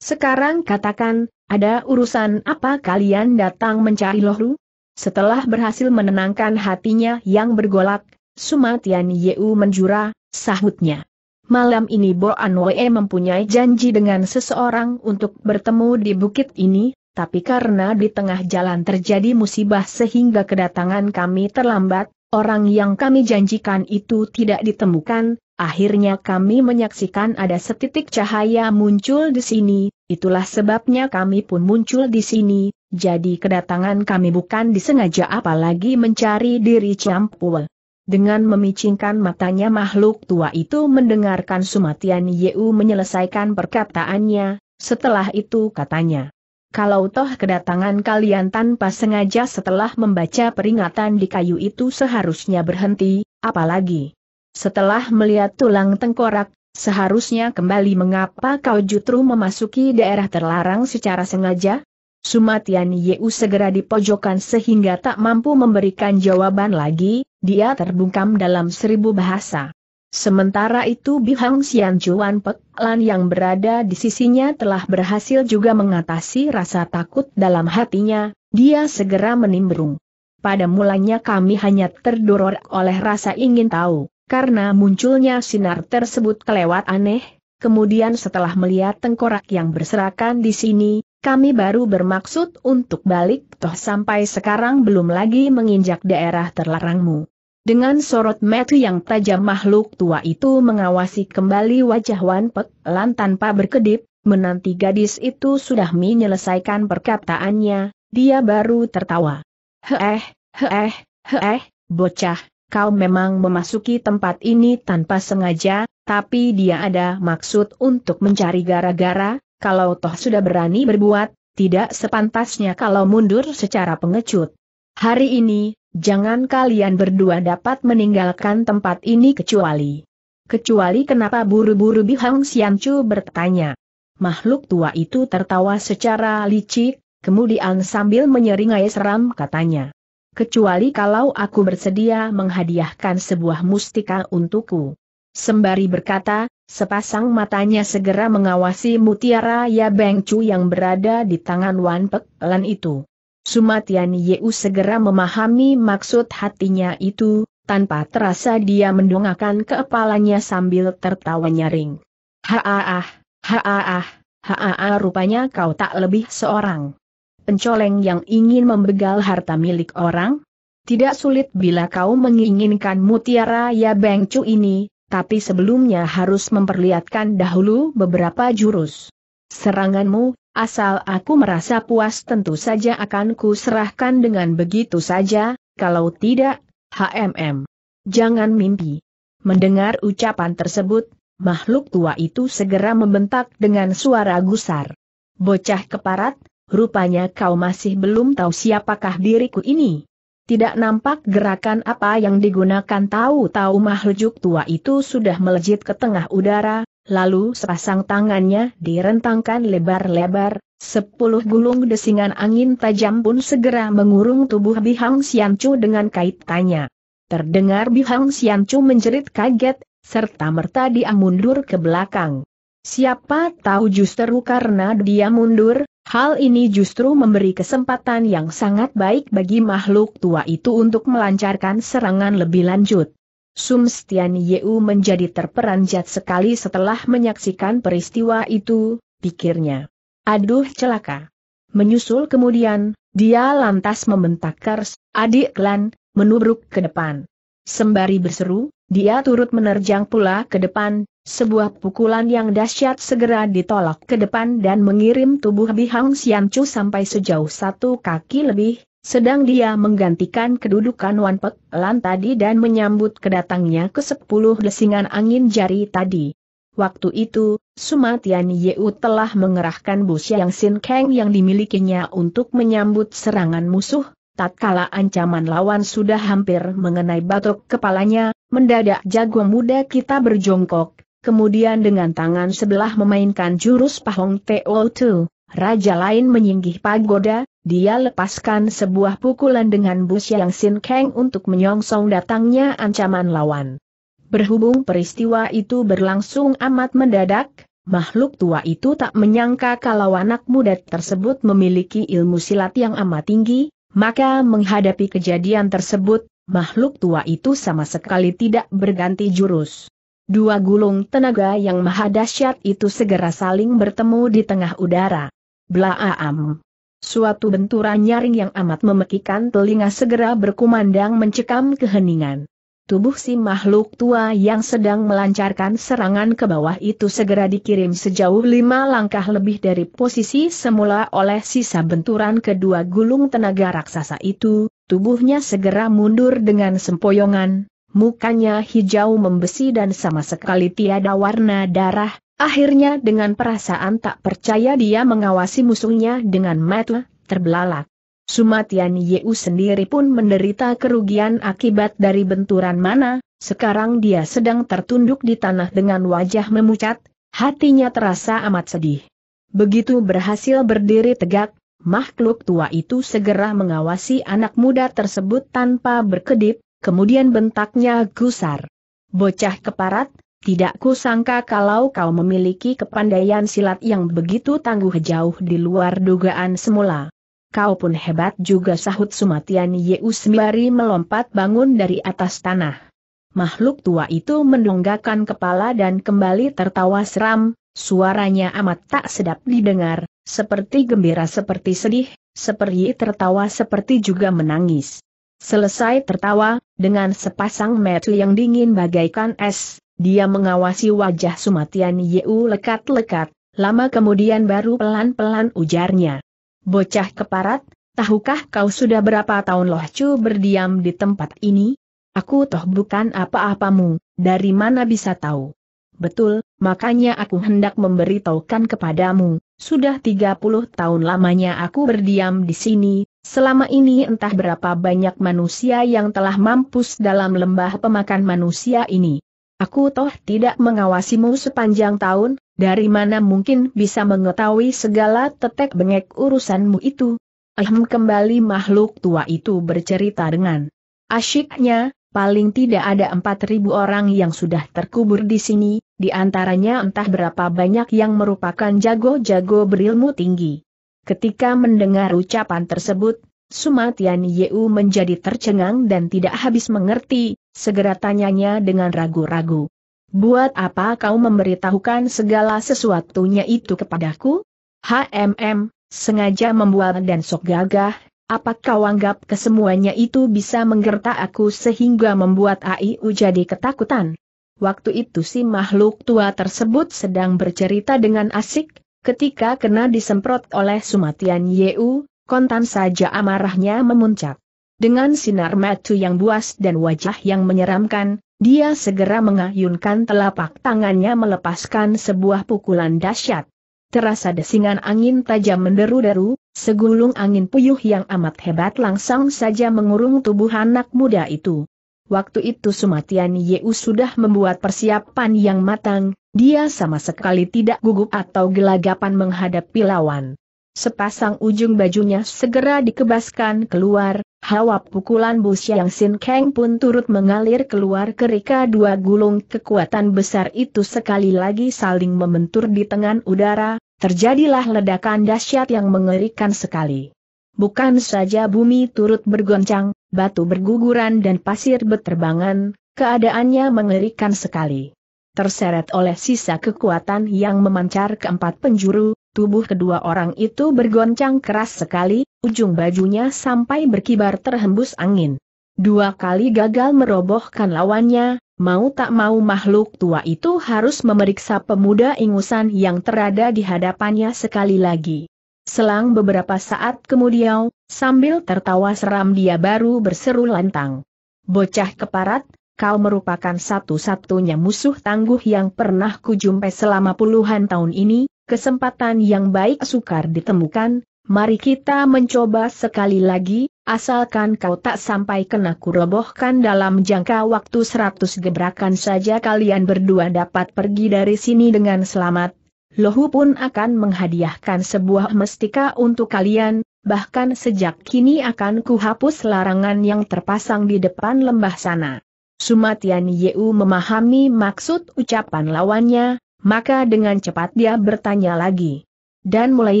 sekarang katakan, ada urusan apa kalian datang mencari Lohru? Setelah berhasil menenangkan hatinya yang bergolak, Sumatian Yeu menjura, sahutnya. Malam ini Bo Anwe mempunyai janji dengan seseorang untuk bertemu di bukit ini, tapi karena di tengah jalan terjadi musibah sehingga kedatangan kami terlambat, Orang yang kami janjikan itu tidak ditemukan, akhirnya kami menyaksikan ada setitik cahaya muncul di sini, itulah sebabnya kami pun muncul di sini, jadi kedatangan kami bukan disengaja apalagi mencari diri Ciampua. Dengan memicingkan matanya makhluk tua itu mendengarkan Sumatian Yeu menyelesaikan perkataannya, setelah itu katanya kalau toh kedatangan kalian tanpa sengaja setelah membaca peringatan di kayu itu seharusnya berhenti, apalagi setelah melihat tulang tengkorak, seharusnya kembali mengapa kau justru memasuki daerah terlarang secara sengaja? Sumatian Yeu segera dipojokkan sehingga tak mampu memberikan jawaban lagi, dia terbungkam dalam seribu bahasa. Sementara itu Bihang Xian Juan Pek Lan yang berada di sisinya telah berhasil juga mengatasi rasa takut dalam hatinya, dia segera menimbrung. Pada mulanya kami hanya terdoror oleh rasa ingin tahu, karena munculnya sinar tersebut kelewat aneh, kemudian setelah melihat tengkorak yang berserakan di sini, kami baru bermaksud untuk balik toh sampai sekarang belum lagi menginjak daerah terlarangmu. Dengan sorot mata yang tajam makhluk tua itu mengawasi kembali wajah Wan Pek Lan tanpa berkedip, menanti gadis itu sudah menyelesaikan perkataannya, dia baru tertawa. Heeh, heeh, heeh, bocah, kau memang memasuki tempat ini tanpa sengaja, tapi dia ada maksud untuk mencari gara-gara, kalau toh sudah berani berbuat, tidak sepantasnya kalau mundur secara pengecut. Hari ini, jangan kalian berdua dapat meninggalkan tempat ini kecuali. Kecuali kenapa buru-buru Bihang Xianchu bertanya. Makhluk tua itu tertawa secara licik, kemudian sambil menyeringai seram katanya. Kecuali kalau aku bersedia menghadiahkan sebuah mustika untukku. Sembari berkata, sepasang matanya segera mengawasi mutiara Ya Beng Chu yang berada di tangan Wan Pek Lan itu. Sumatian Yeu segera memahami maksud hatinya itu, tanpa terasa dia mendongakkan kepalanya sambil tertawa nyaring. Haaah, haaah, haaah rupanya kau tak lebih seorang. Pencoleng yang ingin membegal harta milik orang? Tidak sulit bila kau menginginkan mutiara ya bengcu ini, tapi sebelumnya harus memperlihatkan dahulu beberapa jurus. Seranganmu, Asal aku merasa puas tentu saja akan ku serahkan dengan begitu saja, kalau tidak, HMM. Jangan mimpi. Mendengar ucapan tersebut, makhluk tua itu segera membentak dengan suara gusar. Bocah keparat, rupanya kau masih belum tahu siapakah diriku ini. Tidak nampak gerakan apa yang digunakan tahu-tahu makhluk tua itu sudah melejit ke tengah udara, Lalu sepasang tangannya direntangkan lebar-lebar, sepuluh gulung desingan angin tajam pun segera mengurung tubuh Bihang Siancu dengan kaitannya. Terdengar Bihang Siancu menjerit kaget, serta merta dia mundur ke belakang. Siapa tahu justru karena dia mundur, hal ini justru memberi kesempatan yang sangat baik bagi makhluk tua itu untuk melancarkan serangan lebih lanjut. Sumstian Yeu menjadi terperanjat sekali setelah menyaksikan peristiwa itu, pikirnya. Aduh celaka. Menyusul kemudian, dia lantas membentak Kers, adik klan, menubruk ke depan. Sembari berseru, dia turut menerjang pula ke depan, sebuah pukulan yang dahsyat segera ditolak ke depan dan mengirim tubuh Bihang Sianchu sampai sejauh satu kaki lebih, sedang dia menggantikan kedudukan Wan Pek Lan tadi dan menyambut kedatangnya ke sepuluh desingan angin jari tadi. Waktu itu, Sumatian Yeu telah mengerahkan bus yang Sin Kang yang dimilikinya untuk menyambut serangan musuh, tatkala ancaman lawan sudah hampir mengenai batok kepalanya, mendadak jago muda kita berjongkok, kemudian dengan tangan sebelah memainkan jurus Pahong Teo Tu. Raja lain menyinggih pagoda, dia lepaskan sebuah pukulan dengan bus yang Sin Kang untuk menyongsong datangnya ancaman lawan. Berhubung peristiwa itu berlangsung amat mendadak, makhluk tua itu tak menyangka kalau anak muda tersebut memiliki ilmu silat yang amat tinggi, maka menghadapi kejadian tersebut, makhluk tua itu sama sekali tidak berganti jurus. Dua gulung tenaga yang maha dahsyat itu segera saling bertemu di tengah udara. Blaam. Suatu benturan nyaring yang amat memekikan telinga segera berkumandang mencekam keheningan. Tubuh si makhluk tua yang sedang melancarkan serangan ke bawah itu segera dikirim sejauh lima langkah lebih dari posisi semula oleh sisa benturan kedua gulung tenaga raksasa itu, tubuhnya segera mundur dengan sempoyongan, mukanya hijau membesi dan sama sekali tiada warna darah, akhirnya dengan perasaan tak percaya dia mengawasi musuhnya dengan mata terbelalak. Sumatian Yeu sendiri pun menderita kerugian akibat dari benturan mana, sekarang dia sedang tertunduk di tanah dengan wajah memucat, hatinya terasa amat sedih. Begitu berhasil berdiri tegak, makhluk tua itu segera mengawasi anak muda tersebut tanpa berkedip, kemudian bentaknya gusar. Bocah keparat, tidak kusangka kalau kau memiliki kepandaian silat yang begitu tangguh jauh di luar dugaan semula. Kau pun hebat juga sahut Sumatian sembari melompat bangun dari atas tanah. Makhluk tua itu mendonggakan kepala dan kembali tertawa seram, suaranya amat tak sedap didengar, seperti gembira seperti sedih, seperti tertawa seperti juga menangis. Selesai tertawa, dengan sepasang mata yang dingin bagaikan es, dia mengawasi wajah Sumatian Yeu lekat-lekat, lama kemudian baru pelan-pelan ujarnya. Bocah keparat, tahukah kau sudah berapa tahun Loh cu berdiam di tempat ini? Aku toh bukan apa-apamu, dari mana bisa tahu? Betul, makanya aku hendak memberitahukan kepadamu, sudah 30 tahun lamanya aku berdiam di sini, Selama ini entah berapa banyak manusia yang telah mampus dalam lembah pemakan manusia ini. Aku toh tidak mengawasimu sepanjang tahun, dari mana mungkin bisa mengetahui segala tetek bengek urusanmu itu. Ahem kembali makhluk tua itu bercerita dengan asyiknya, paling tidak ada 4.000 orang yang sudah terkubur di sini, di antaranya entah berapa banyak yang merupakan jago-jago berilmu tinggi. Ketika mendengar ucapan tersebut, Sumatian Yeu menjadi tercengang dan tidak habis mengerti, segera tanyanya dengan ragu-ragu. Buat apa kau memberitahukan segala sesuatunya itu kepadaku? HMM, sengaja membuat dan sok gagah, apa kau anggap kesemuanya itu bisa menggertak aku sehingga membuat AIU jadi ketakutan? Waktu itu si makhluk tua tersebut sedang bercerita dengan asik, Ketika kena disemprot oleh Sumatian Yeu, kontan saja amarahnya memuncak. Dengan sinar matu yang buas dan wajah yang menyeramkan, dia segera mengayunkan telapak tangannya melepaskan sebuah pukulan dahsyat. Terasa desingan angin tajam menderu-deru, segulung angin puyuh yang amat hebat langsung saja mengurung tubuh anak muda itu. Waktu itu Sumatian Yeu sudah membuat persiapan yang matang, dia sama sekali tidak gugup atau gelagapan menghadapi lawan. Sepasang ujung bajunya segera dikebaskan keluar, hawa pukulan Bu Xiang Sin Kang pun turut mengalir keluar kerika dua gulung kekuatan besar itu sekali lagi saling membentur di tengah udara, terjadilah ledakan dahsyat yang mengerikan sekali. Bukan saja bumi turut bergoncang, batu berguguran dan pasir berterbangan, keadaannya mengerikan sekali. Terseret oleh sisa kekuatan yang memancar keempat penjuru, tubuh kedua orang itu bergoncang keras sekali, ujung bajunya sampai berkibar terhembus angin. Dua kali gagal merobohkan lawannya, mau tak mau makhluk tua itu harus memeriksa pemuda ingusan yang terada di hadapannya sekali lagi. Selang beberapa saat kemudian, sambil tertawa seram dia baru berseru lantang. Bocah keparat, kau merupakan satu-satunya musuh tangguh yang pernah kujumpai selama puluhan tahun ini, kesempatan yang baik sukar ditemukan, mari kita mencoba sekali lagi, asalkan kau tak sampai kena kurobohkan dalam jangka waktu seratus gebrakan saja kalian berdua dapat pergi dari sini dengan selamat. Lohu pun akan menghadiahkan sebuah mestika untuk kalian, bahkan sejak kini akan kuhapus larangan yang terpasang di depan lembah sana. Sumatian Yeu memahami maksud ucapan lawannya, maka dengan cepat dia bertanya lagi. Dan mulai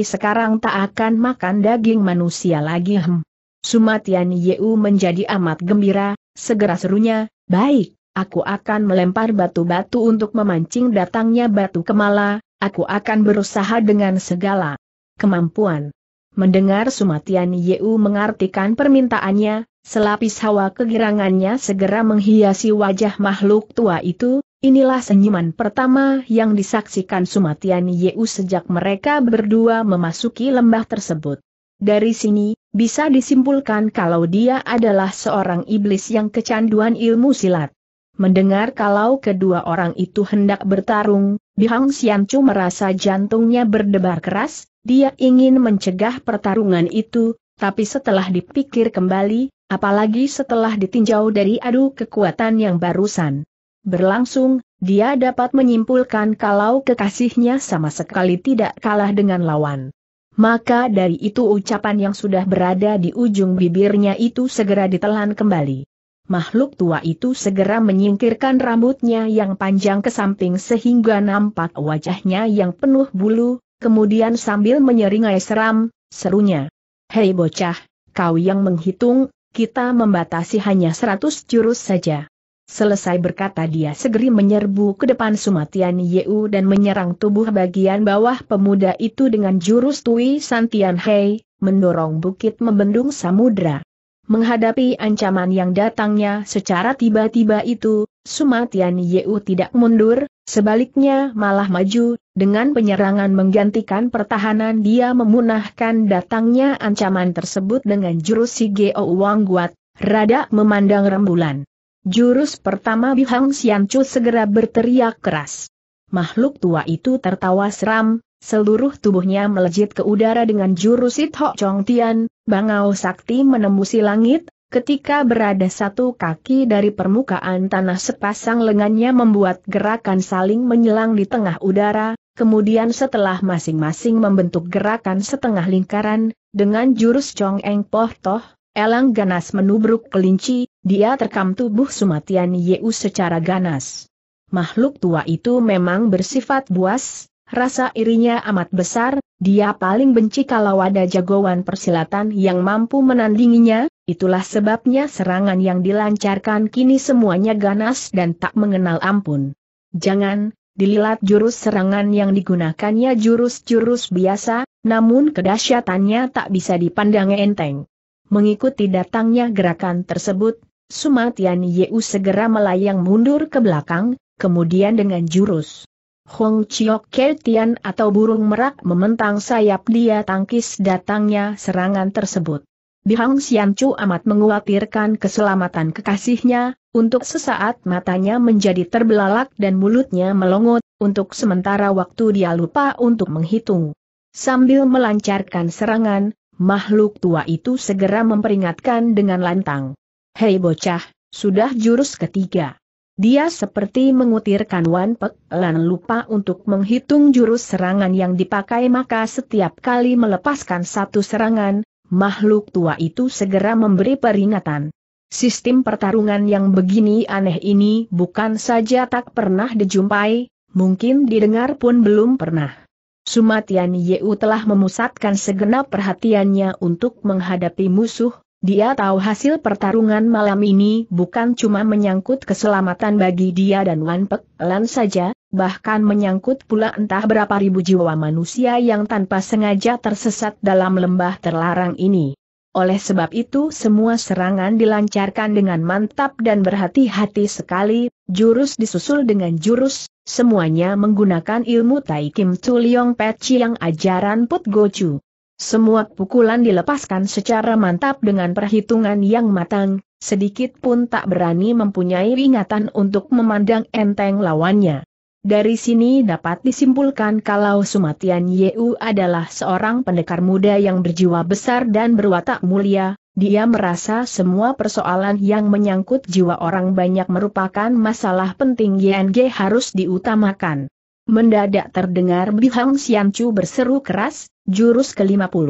sekarang tak akan makan daging manusia lagi hem. Sumatian Yeu menjadi amat gembira, segera serunya, baik, aku akan melempar batu-batu untuk memancing datangnya batu kemala, aku akan berusaha dengan segala kemampuan. Mendengar Sumatian Yeu mengartikan permintaannya, Selapis hawa kegirangannya segera menghiasi wajah makhluk tua itu, inilah senyuman pertama yang disaksikan Sumatian Yeu sejak mereka berdua memasuki lembah tersebut. Dari sini, bisa disimpulkan kalau dia adalah seorang iblis yang kecanduan ilmu silat. Mendengar kalau kedua orang itu hendak bertarung, Bihang Xianchu merasa jantungnya berdebar keras, dia ingin mencegah pertarungan itu, tapi setelah dipikir kembali, Apalagi setelah ditinjau dari adu kekuatan yang barusan berlangsung, dia dapat menyimpulkan kalau kekasihnya sama sekali tidak kalah dengan lawan. Maka dari itu ucapan yang sudah berada di ujung bibirnya itu segera ditelan kembali. Makhluk tua itu segera menyingkirkan rambutnya yang panjang ke samping sehingga nampak wajahnya yang penuh bulu, kemudian sambil menyeringai seram, serunya. Hei bocah, kau yang menghitung, kita membatasi hanya 100 jurus saja. Selesai berkata dia segeri menyerbu ke depan Sumatian Yeu dan menyerang tubuh bagian bawah pemuda itu dengan jurus Tui Santian Hei, mendorong bukit membendung samudra. Menghadapi ancaman yang datangnya secara tiba-tiba itu, Sumatian Yeu tidak mundur, sebaliknya malah maju, dengan penyerangan menggantikan pertahanan dia memunahkan datangnya ancaman tersebut dengan jurus Si Geo Wang Guat, rada memandang rembulan. Jurus pertama Bihang Xianchu segera berteriak keras. Makhluk tua itu tertawa seram, seluruh tubuhnya melejit ke udara dengan jurus Hok Chong Tian, Bangau Sakti menembusi langit, ketika berada satu kaki dari permukaan tanah sepasang lengannya membuat gerakan saling menyelang di tengah udara, Kemudian setelah masing-masing membentuk gerakan setengah lingkaran, dengan jurus Chong Eng Poh Toh, Elang ganas menubruk kelinci, dia terkam tubuh Sumatian Yeu secara ganas. Makhluk tua itu memang bersifat buas, rasa irinya amat besar, dia paling benci kalau ada jagoan persilatan yang mampu menandinginya, itulah sebabnya serangan yang dilancarkan kini semuanya ganas dan tak mengenal ampun. Jangan, dililat jurus serangan yang digunakannya jurus-jurus biasa, namun kedahsyatannya tak bisa dipandang enteng. Mengikuti datangnya gerakan tersebut, Sumatian Yeu segera melayang mundur ke belakang, kemudian dengan jurus. Hong Chiok Kertian atau burung merak mementang sayap dia tangkis datangnya serangan tersebut. Bihang Chu amat menguatirkan keselamatan kekasihnya, untuk sesaat matanya menjadi terbelalak dan mulutnya melongot, untuk sementara waktu dia lupa untuk menghitung. Sambil melancarkan serangan, makhluk tua itu segera memperingatkan dengan lantang. Hei bocah, sudah jurus ketiga. Dia seperti mengutirkan Wan Pek Lan lupa untuk menghitung jurus serangan yang dipakai maka setiap kali melepaskan satu serangan, makhluk tua itu segera memberi peringatan. Sistem pertarungan yang begini aneh ini bukan saja tak pernah dijumpai, mungkin didengar pun belum pernah. Sumatian Yeu telah memusatkan segenap perhatiannya untuk menghadapi musuh, dia tahu hasil pertarungan malam ini bukan cuma menyangkut keselamatan bagi dia dan Wan Lan saja, bahkan menyangkut pula entah berapa ribu jiwa manusia yang tanpa sengaja tersesat dalam lembah terlarang ini. Oleh sebab itu semua serangan dilancarkan dengan mantap dan berhati-hati sekali, jurus disusul dengan jurus, semuanya menggunakan ilmu Tai Kim Tuliong Peci yang ajaran Put Gochu. Semua pukulan dilepaskan secara mantap dengan perhitungan yang matang, sedikit pun tak berani mempunyai ingatan untuk memandang enteng lawannya. Dari sini dapat disimpulkan kalau Sumatian Yeu adalah seorang pendekar muda yang berjiwa besar dan berwatak mulia, dia merasa semua persoalan yang menyangkut jiwa orang banyak merupakan masalah penting YNG harus diutamakan. Mendadak terdengar Bihang Xianchu berseru keras, jurus ke-50.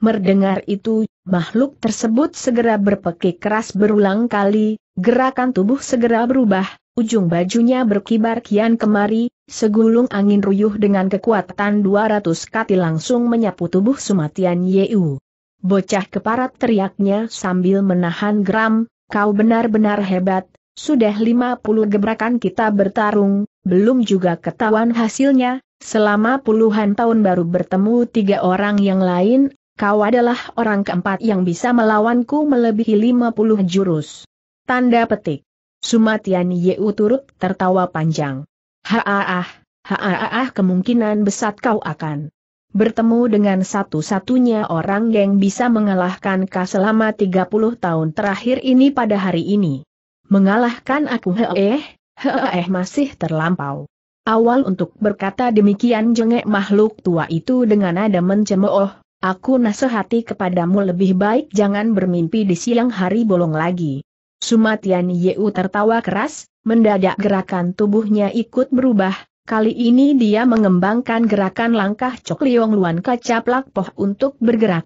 Merdengar itu, makhluk tersebut segera berpekik keras berulang kali, gerakan tubuh segera berubah, Ujung bajunya berkibar kian kemari, segulung angin ruyuh dengan kekuatan 200 kati langsung menyapu tubuh Sumatian Yeu. Bocah keparat teriaknya sambil menahan geram, kau benar-benar hebat, sudah 50 gebrakan kita bertarung, belum juga ketahuan hasilnya, selama puluhan tahun baru bertemu tiga orang yang lain, kau adalah orang keempat yang bisa melawanku melebihi 50 jurus. Tanda petik. Sumatian Yeu turut tertawa panjang. Haaah, haaah kemungkinan besar kau akan bertemu dengan satu-satunya orang yang bisa mengalahkan kau selama 30 tahun terakhir ini pada hari ini. Mengalahkan aku heeh, heeh masih terlampau. Awal untuk berkata demikian jengek makhluk tua itu dengan nada mencemooh, Aku nasihati kepadamu lebih baik jangan bermimpi di siang hari bolong lagi. Sumatian Yeu tertawa keras, mendadak gerakan tubuhnya ikut berubah, kali ini dia mengembangkan gerakan langkah Cok Liong Luan Kacaplak Poh untuk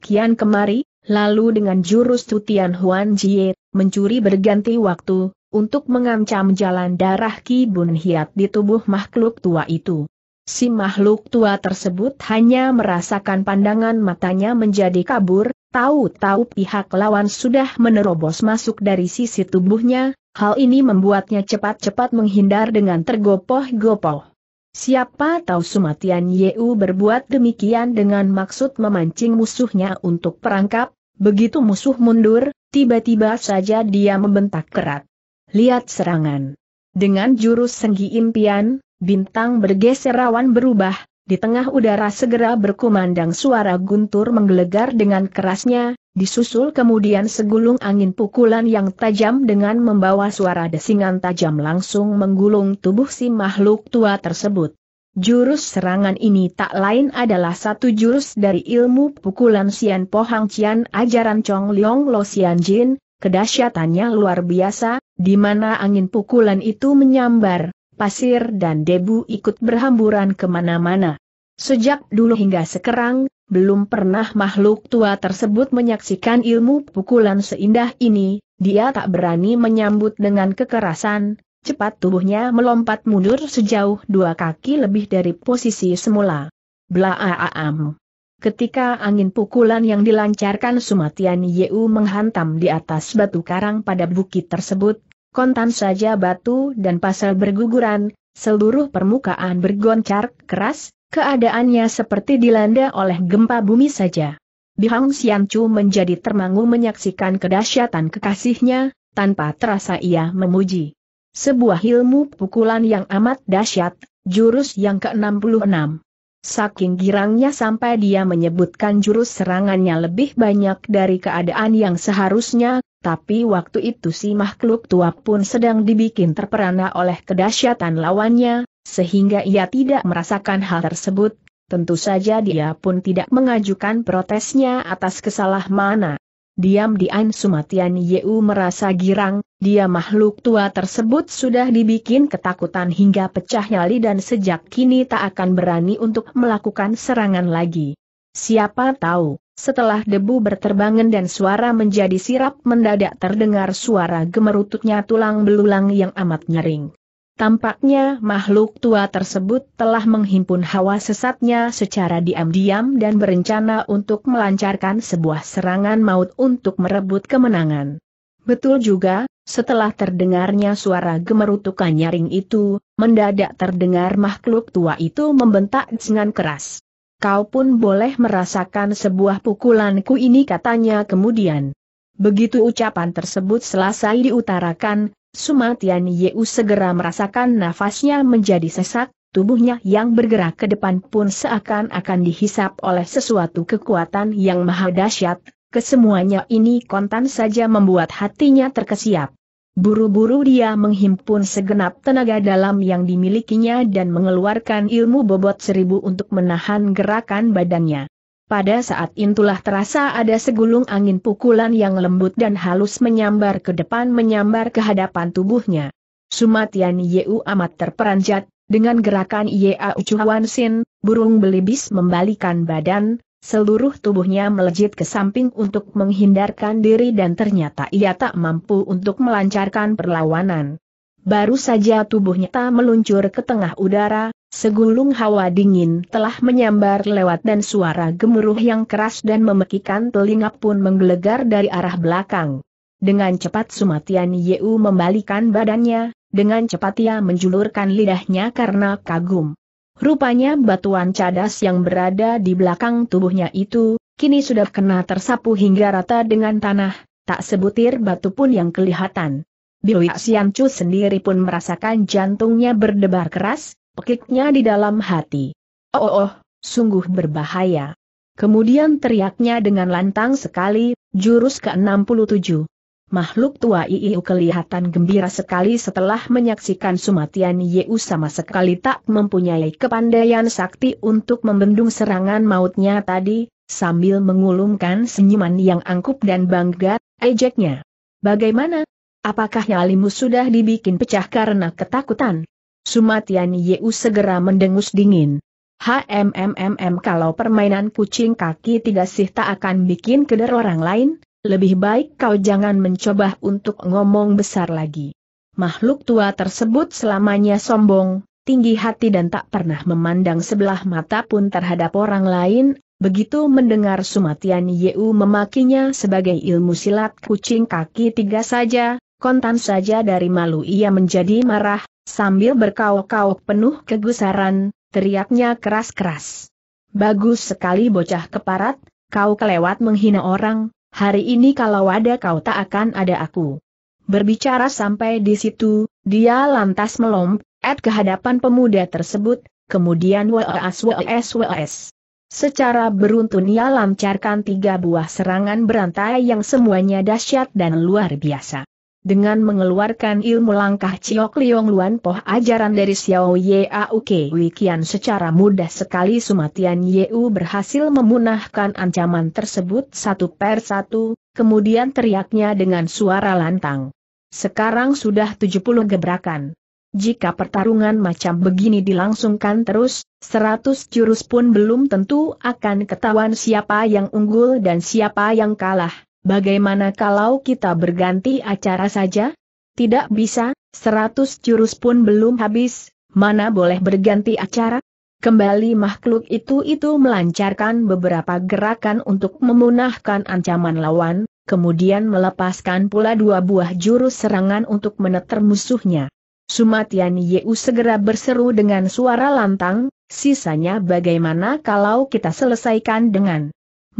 kian kemari, lalu dengan jurus Tutian Huan Jie, mencuri berganti waktu, untuk mengancam jalan darah Ki Bun Hiat di tubuh makhluk tua itu. Si makhluk tua tersebut hanya merasakan pandangan matanya menjadi kabur, Tahu-tahu pihak lawan sudah menerobos masuk dari sisi tubuhnya, hal ini membuatnya cepat-cepat menghindar dengan tergopoh-gopoh. Siapa tahu Sumatian Yeu berbuat demikian dengan maksud memancing musuhnya untuk perangkap, begitu musuh mundur, tiba-tiba saja dia membentak kerat. Lihat serangan. Dengan jurus senggi impian, bintang bergeser rawan berubah, di tengah udara segera berkumandang suara guntur menggelegar dengan kerasnya, disusul kemudian segulung angin pukulan yang tajam dengan membawa suara desingan tajam langsung menggulung tubuh si makhluk tua tersebut. Jurus serangan ini tak lain adalah satu jurus dari ilmu pukulan Sian Pohang Cian ajaran Chong Leong Lo Sian Jin, kedahsyatannya luar biasa, di mana angin pukulan itu menyambar, pasir dan debu ikut berhamburan kemana-mana. Sejak dulu hingga sekarang, belum pernah makhluk tua tersebut menyaksikan ilmu pukulan seindah ini, dia tak berani menyambut dengan kekerasan, cepat tubuhnya melompat mundur sejauh dua kaki lebih dari posisi semula. Blaaam. Ketika angin pukulan yang dilancarkan Sumatian Yeu menghantam di atas batu karang pada bukit tersebut, kontan saja batu dan pasal berguguran, seluruh permukaan bergoncar keras, keadaannya seperti dilanda oleh gempa bumi saja. Bihang Xianchu menjadi termangu menyaksikan kedahsyatan kekasihnya, tanpa terasa ia memuji. Sebuah ilmu pukulan yang amat dahsyat, jurus yang ke-66. Saking girangnya sampai dia menyebutkan jurus serangannya lebih banyak dari keadaan yang seharusnya, tapi waktu itu si makhluk tua pun sedang dibikin terperana oleh kedahsyatan lawannya, sehingga ia tidak merasakan hal tersebut, tentu saja dia pun tidak mengajukan protesnya atas mana. Diam diam Sumatiani Sumatian Yeu merasa girang, dia makhluk tua tersebut sudah dibikin ketakutan hingga pecah nyali dan sejak kini tak akan berani untuk melakukan serangan lagi. Siapa tahu, setelah debu berterbangan dan suara menjadi sirap mendadak terdengar suara gemerututnya tulang belulang yang amat nyering. Tampaknya makhluk tua tersebut telah menghimpun hawa sesatnya secara diam-diam dan berencana untuk melancarkan sebuah serangan maut untuk merebut kemenangan. Betul juga, setelah terdengarnya suara gemerutukan nyaring itu, mendadak terdengar makhluk tua itu membentak dengan keras. Kau pun boleh merasakan sebuah pukulanku ini katanya kemudian. Begitu ucapan tersebut selesai diutarakan, Sumatian Yeu segera merasakan nafasnya menjadi sesak, tubuhnya yang bergerak ke depan pun seakan-akan dihisap oleh sesuatu kekuatan yang maha dahsyat, kesemuanya ini kontan saja membuat hatinya terkesiap. Buru-buru dia menghimpun segenap tenaga dalam yang dimilikinya dan mengeluarkan ilmu bobot seribu untuk menahan gerakan badannya. Pada saat itulah terasa ada segulung angin pukulan yang lembut dan halus menyambar ke depan menyambar ke hadapan tubuhnya. Sumatian Yeu amat terperanjat, dengan gerakan Yeu Chuan Sin, burung belibis membalikan badan, Seluruh tubuhnya melejit ke samping untuk menghindarkan diri dan ternyata ia tak mampu untuk melancarkan perlawanan. Baru saja tubuhnya tak meluncur ke tengah udara, segulung hawa dingin telah menyambar lewat dan suara gemuruh yang keras dan memekikan telinga pun menggelegar dari arah belakang. Dengan cepat Sumatian Yeu membalikan badannya, dengan cepat ia menjulurkan lidahnya karena kagum. Rupanya batuan cadas yang berada di belakang tubuhnya itu, kini sudah kena tersapu hingga rata dengan tanah, tak sebutir batu pun yang kelihatan. Biwi Siancu sendiri pun merasakan jantungnya berdebar keras, pekiknya di dalam hati. Oh, oh, oh sungguh berbahaya. Kemudian teriaknya dengan lantang sekali, jurus ke-67. Makhluk tua Iiu kelihatan gembira sekali setelah menyaksikan Sumatian Yeu sama sekali tak mempunyai kepandaian sakti untuk membendung serangan mautnya tadi, sambil mengulumkan senyuman yang angkup dan bangga, ejeknya. Bagaimana? Apakah nyalimu sudah dibikin pecah karena ketakutan? Sumatian Yeu segera mendengus dingin. HMMMM kalau permainan kucing kaki tidak sih tak akan bikin keder orang lain, lebih baik kau jangan mencoba untuk ngomong besar lagi. Makhluk tua tersebut selamanya sombong, tinggi hati dan tak pernah memandang sebelah mata pun terhadap orang lain, begitu mendengar Sumatian Yeu memakinya sebagai ilmu silat kucing kaki tiga saja, kontan saja dari malu ia menjadi marah, sambil berkau-kauk penuh kegusaran, teriaknya keras-keras. Bagus sekali bocah keparat, kau kelewat menghina orang, Hari ini kalau ada kau tak akan ada aku. Berbicara sampai di situ, dia lantas melompat ke hadapan pemuda tersebut, kemudian waas waas waas. Secara beruntun ia lancarkan tiga buah serangan berantai yang semuanya dahsyat dan luar biasa. Dengan mengeluarkan ilmu langkah Ciok Liong Luan Poh ajaran dari Xiao Ye Ke Wikian secara mudah sekali Sumatian Yeu berhasil memunahkan ancaman tersebut satu per satu, kemudian teriaknya dengan suara lantang. Sekarang sudah 70 gebrakan. Jika pertarungan macam begini dilangsungkan terus, seratus jurus pun belum tentu akan ketahuan siapa yang unggul dan siapa yang kalah. Bagaimana kalau kita berganti acara saja? Tidak bisa, seratus jurus pun belum habis, mana boleh berganti acara? Kembali makhluk itu-itu melancarkan beberapa gerakan untuk memunahkan ancaman lawan, kemudian melepaskan pula dua buah jurus serangan untuk meneter musuhnya. Sumatian Yeu segera berseru dengan suara lantang, sisanya bagaimana kalau kita selesaikan dengan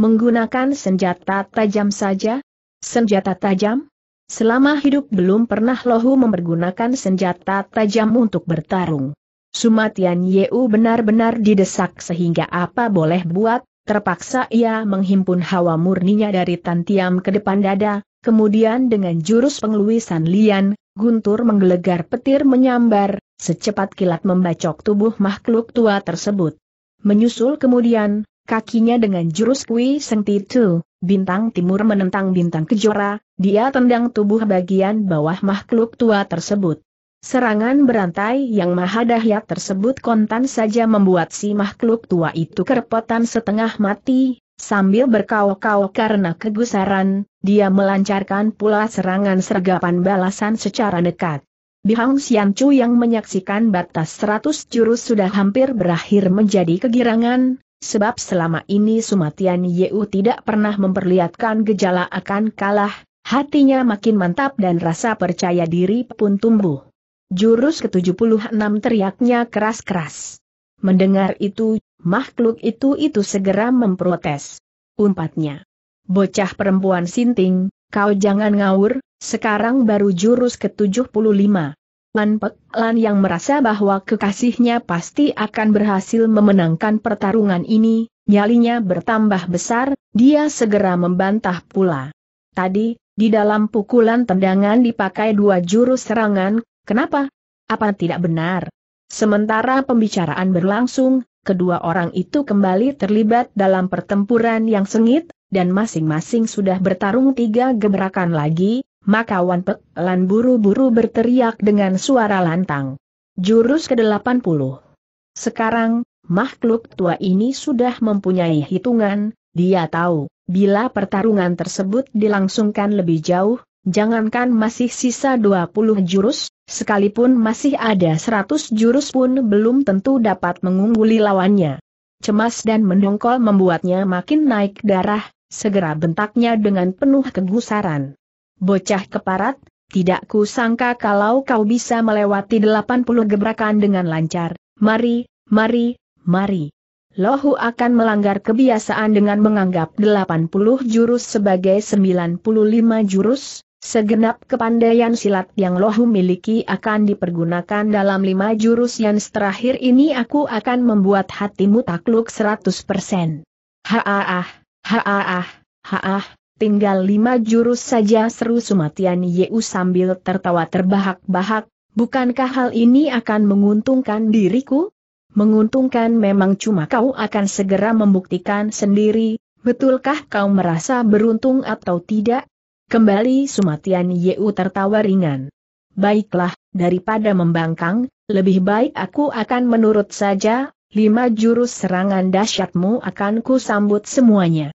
Menggunakan senjata tajam saja? Senjata tajam? Selama hidup belum pernah Lohu mempergunakan senjata tajam untuk bertarung. Sumatian Yeu benar-benar didesak sehingga apa boleh buat, terpaksa ia menghimpun hawa murninya dari tantiam ke depan dada, kemudian dengan jurus pengeluisan lian, guntur menggelegar petir menyambar, secepat kilat membacok tubuh makhluk tua tersebut. Menyusul kemudian, Kakinya dengan jurus Kui Sengti Tu, bintang timur menentang bintang kejora, dia tendang tubuh bagian bawah makhluk tua tersebut. Serangan berantai yang maha dahsyat tersebut kontan saja membuat si makhluk tua itu kerepotan setengah mati, sambil berkau-kau karena kegusaran, dia melancarkan pula serangan sergapan balasan secara dekat. Bihang Xianchu yang menyaksikan batas seratus jurus sudah hampir berakhir menjadi kegirangan, Sebab selama ini Sumatian Yeu tidak pernah memperlihatkan gejala akan kalah, hatinya makin mantap dan rasa percaya diri pun tumbuh. Jurus ke-76 teriaknya keras-keras. Mendengar itu, makhluk itu-itu segera memprotes. Umpatnya. Bocah perempuan sinting, kau jangan ngawur, sekarang baru jurus ke-75. Lan Lan yang merasa bahwa kekasihnya pasti akan berhasil memenangkan pertarungan ini, nyalinya bertambah besar, dia segera membantah pula. Tadi, di dalam pukulan tendangan dipakai dua jurus serangan, kenapa? Apa tidak benar? Sementara pembicaraan berlangsung, kedua orang itu kembali terlibat dalam pertempuran yang sengit, dan masing-masing sudah bertarung tiga gebrakan lagi, maka Wan Pek Lan buru-buru berteriak dengan suara lantang. Jurus ke-80. Sekarang, makhluk tua ini sudah mempunyai hitungan, dia tahu, bila pertarungan tersebut dilangsungkan lebih jauh, jangankan masih sisa 20 jurus, sekalipun masih ada 100 jurus pun belum tentu dapat mengungguli lawannya. Cemas dan mendongkol membuatnya makin naik darah, segera bentaknya dengan penuh kegusaran. Bocah keparat, tidak kusangka kalau kau bisa melewati delapan puluh gebrakan dengan lancar. Mari, mari, mari. Lohu akan melanggar kebiasaan dengan menganggap delapan puluh jurus sebagai sembilan puluh lima jurus, segenap kepandaian silat yang Lohu miliki akan dipergunakan dalam lima jurus yang terakhir ini aku akan membuat hatimu takluk 100%. Haah, haah, haaah, tinggal lima jurus saja seru Sumatian Yeu sambil tertawa terbahak-bahak, bukankah hal ini akan menguntungkan diriku? Menguntungkan memang cuma kau akan segera membuktikan sendiri, betulkah kau merasa beruntung atau tidak? Kembali Sumatian Yeu tertawa ringan. Baiklah, daripada membangkang, lebih baik aku akan menurut saja, lima jurus serangan dahsyatmu akan kusambut semuanya.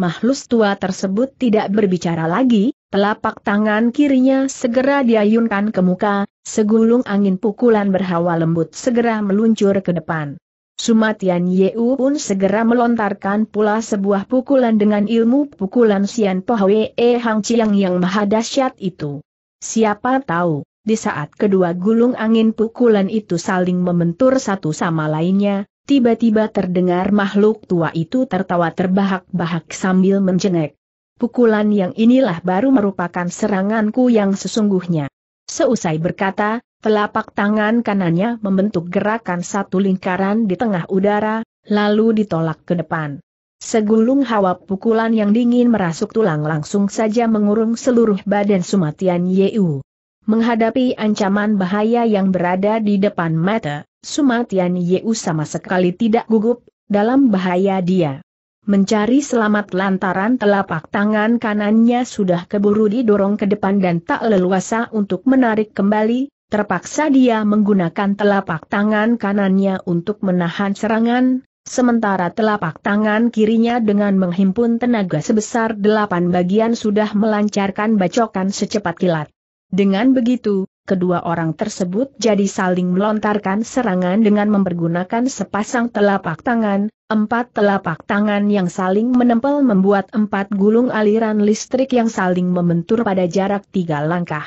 Makhluk tua tersebut tidak berbicara lagi, telapak tangan kirinya segera diayunkan ke muka, segulung angin pukulan berhawa lembut segera meluncur ke depan. Sumatian Yeu pun segera melontarkan pula sebuah pukulan dengan ilmu pukulan Sian Pohwe E Hang Chiang yang maha dahsyat itu. Siapa tahu, di saat kedua gulung angin pukulan itu saling membentur satu sama lainnya, Tiba-tiba terdengar makhluk tua itu tertawa terbahak-bahak sambil menjenguk. Pukulan yang inilah baru merupakan seranganku yang sesungguhnya. Seusai berkata, telapak tangan kanannya membentuk gerakan satu lingkaran di tengah udara, lalu ditolak ke depan. Segulung hawa pukulan yang dingin merasuk tulang langsung saja mengurung seluruh badan Sumatian Yeu. Menghadapi ancaman bahaya yang berada di depan mata, Sumatian Yeu sama sekali tidak gugup, dalam bahaya dia. Mencari selamat lantaran telapak tangan kanannya sudah keburu didorong ke depan dan tak leluasa untuk menarik kembali, terpaksa dia menggunakan telapak tangan kanannya untuk menahan serangan, sementara telapak tangan kirinya dengan menghimpun tenaga sebesar delapan bagian sudah melancarkan bacokan secepat kilat. Dengan begitu, kedua orang tersebut jadi saling melontarkan serangan dengan mempergunakan sepasang telapak tangan, empat telapak tangan yang saling menempel membuat empat gulung aliran listrik yang saling membentur pada jarak tiga langkah.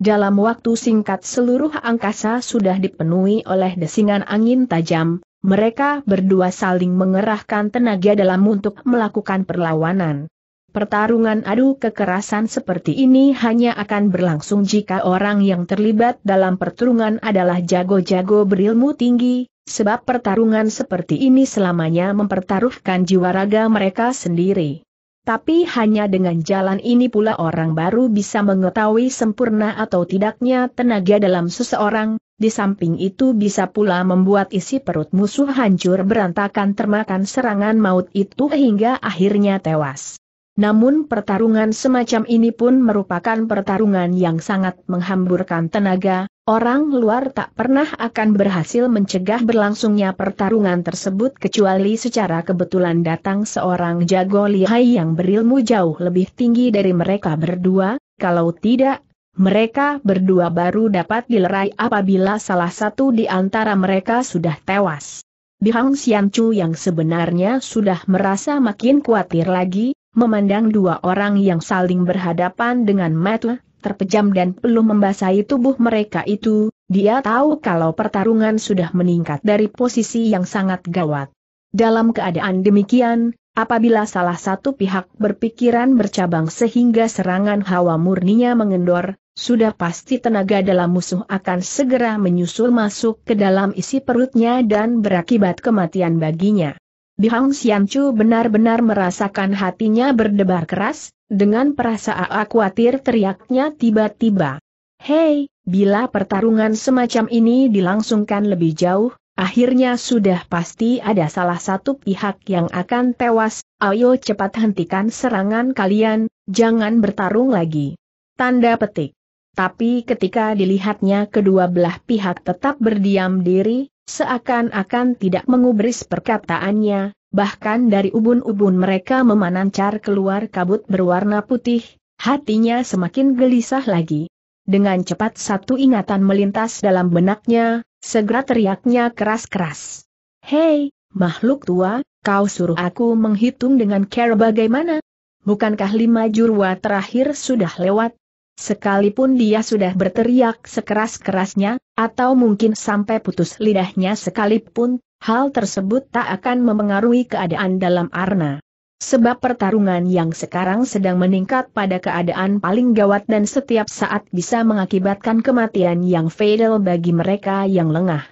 Dalam waktu singkat seluruh angkasa sudah dipenuhi oleh desingan angin tajam, mereka berdua saling mengerahkan tenaga dalam untuk melakukan perlawanan. Pertarungan adu kekerasan seperti ini hanya akan berlangsung jika orang yang terlibat dalam pertarungan adalah jago-jago berilmu tinggi, sebab pertarungan seperti ini selamanya mempertaruhkan jiwa raga mereka sendiri. Tapi hanya dengan jalan ini pula orang baru bisa mengetahui sempurna atau tidaknya tenaga dalam seseorang, di samping itu bisa pula membuat isi perut musuh hancur berantakan termakan serangan maut itu hingga akhirnya tewas. Namun pertarungan semacam ini pun merupakan pertarungan yang sangat menghamburkan tenaga, orang luar tak pernah akan berhasil mencegah berlangsungnya pertarungan tersebut kecuali secara kebetulan datang seorang jago lihai yang berilmu jauh lebih tinggi dari mereka berdua, kalau tidak, mereka berdua baru dapat dilerai apabila salah satu di antara mereka sudah tewas. Bihang Xianchu yang sebenarnya sudah merasa makin khawatir lagi, memandang dua orang yang saling berhadapan dengan mata, terpejam dan belum membasahi tubuh mereka itu, dia tahu kalau pertarungan sudah meningkat dari posisi yang sangat gawat. Dalam keadaan demikian, apabila salah satu pihak berpikiran bercabang sehingga serangan hawa murninya mengendor, sudah pasti tenaga dalam musuh akan segera menyusul masuk ke dalam isi perutnya dan berakibat kematian baginya. Bihang Xianchu benar-benar merasakan hatinya berdebar keras, dengan perasaan khawatir teriaknya tiba-tiba. Hei, bila pertarungan semacam ini dilangsungkan lebih jauh, akhirnya sudah pasti ada salah satu pihak yang akan tewas, ayo cepat hentikan serangan kalian, jangan bertarung lagi. Tanda petik. Tapi ketika dilihatnya kedua belah pihak tetap berdiam diri, Seakan-akan tidak mengubris perkataannya, bahkan dari ubun-ubun mereka memanancar keluar kabut berwarna putih, hatinya semakin gelisah lagi. Dengan cepat satu ingatan melintas dalam benaknya, segera teriaknya keras-keras. Hei, makhluk tua, kau suruh aku menghitung dengan care bagaimana? Bukankah lima jurwa terakhir sudah lewat, Sekalipun dia sudah berteriak sekeras-kerasnya, atau mungkin sampai putus lidahnya sekalipun, hal tersebut tak akan memengaruhi keadaan dalam arna. Sebab pertarungan yang sekarang sedang meningkat pada keadaan paling gawat dan setiap saat bisa mengakibatkan kematian yang fatal bagi mereka yang lengah.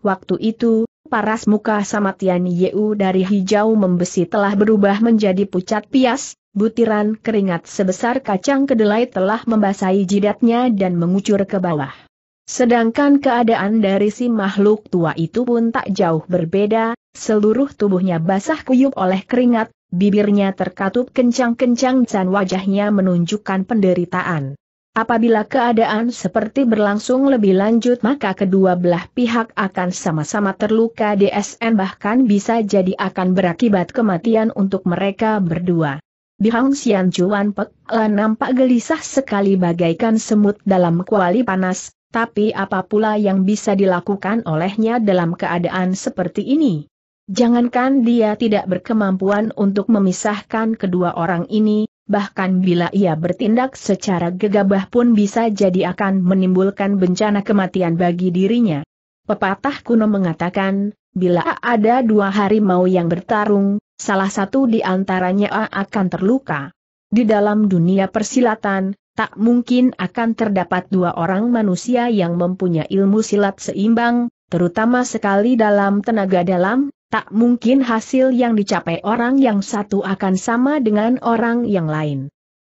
Waktu itu, paras muka Samatian Yeu dari hijau membesi telah berubah menjadi pucat pias, butiran keringat sebesar kacang kedelai telah membasahi jidatnya dan mengucur ke bawah. Sedangkan keadaan dari si makhluk tua itu pun tak jauh berbeda, seluruh tubuhnya basah kuyup oleh keringat, bibirnya terkatup kencang-kencang dan wajahnya menunjukkan penderitaan. Apabila keadaan seperti berlangsung lebih lanjut maka kedua belah pihak akan sama-sama terluka DSN bahkan bisa jadi akan berakibat kematian untuk mereka berdua. Di Hang Xian Chuan Pek, Lan nampak gelisah sekali bagaikan semut dalam kuali panas, tapi apa pula yang bisa dilakukan olehnya dalam keadaan seperti ini? Jangankan dia tidak berkemampuan untuk memisahkan kedua orang ini, bahkan bila ia bertindak secara gegabah pun bisa jadi akan menimbulkan bencana kematian bagi dirinya. Pepatah kuno mengatakan, bila ada dua harimau yang bertarung, salah satu di antaranya akan terluka. Di dalam dunia persilatan, tak mungkin akan terdapat dua orang manusia yang mempunyai ilmu silat seimbang, terutama sekali dalam tenaga dalam, tak mungkin hasil yang dicapai orang yang satu akan sama dengan orang yang lain.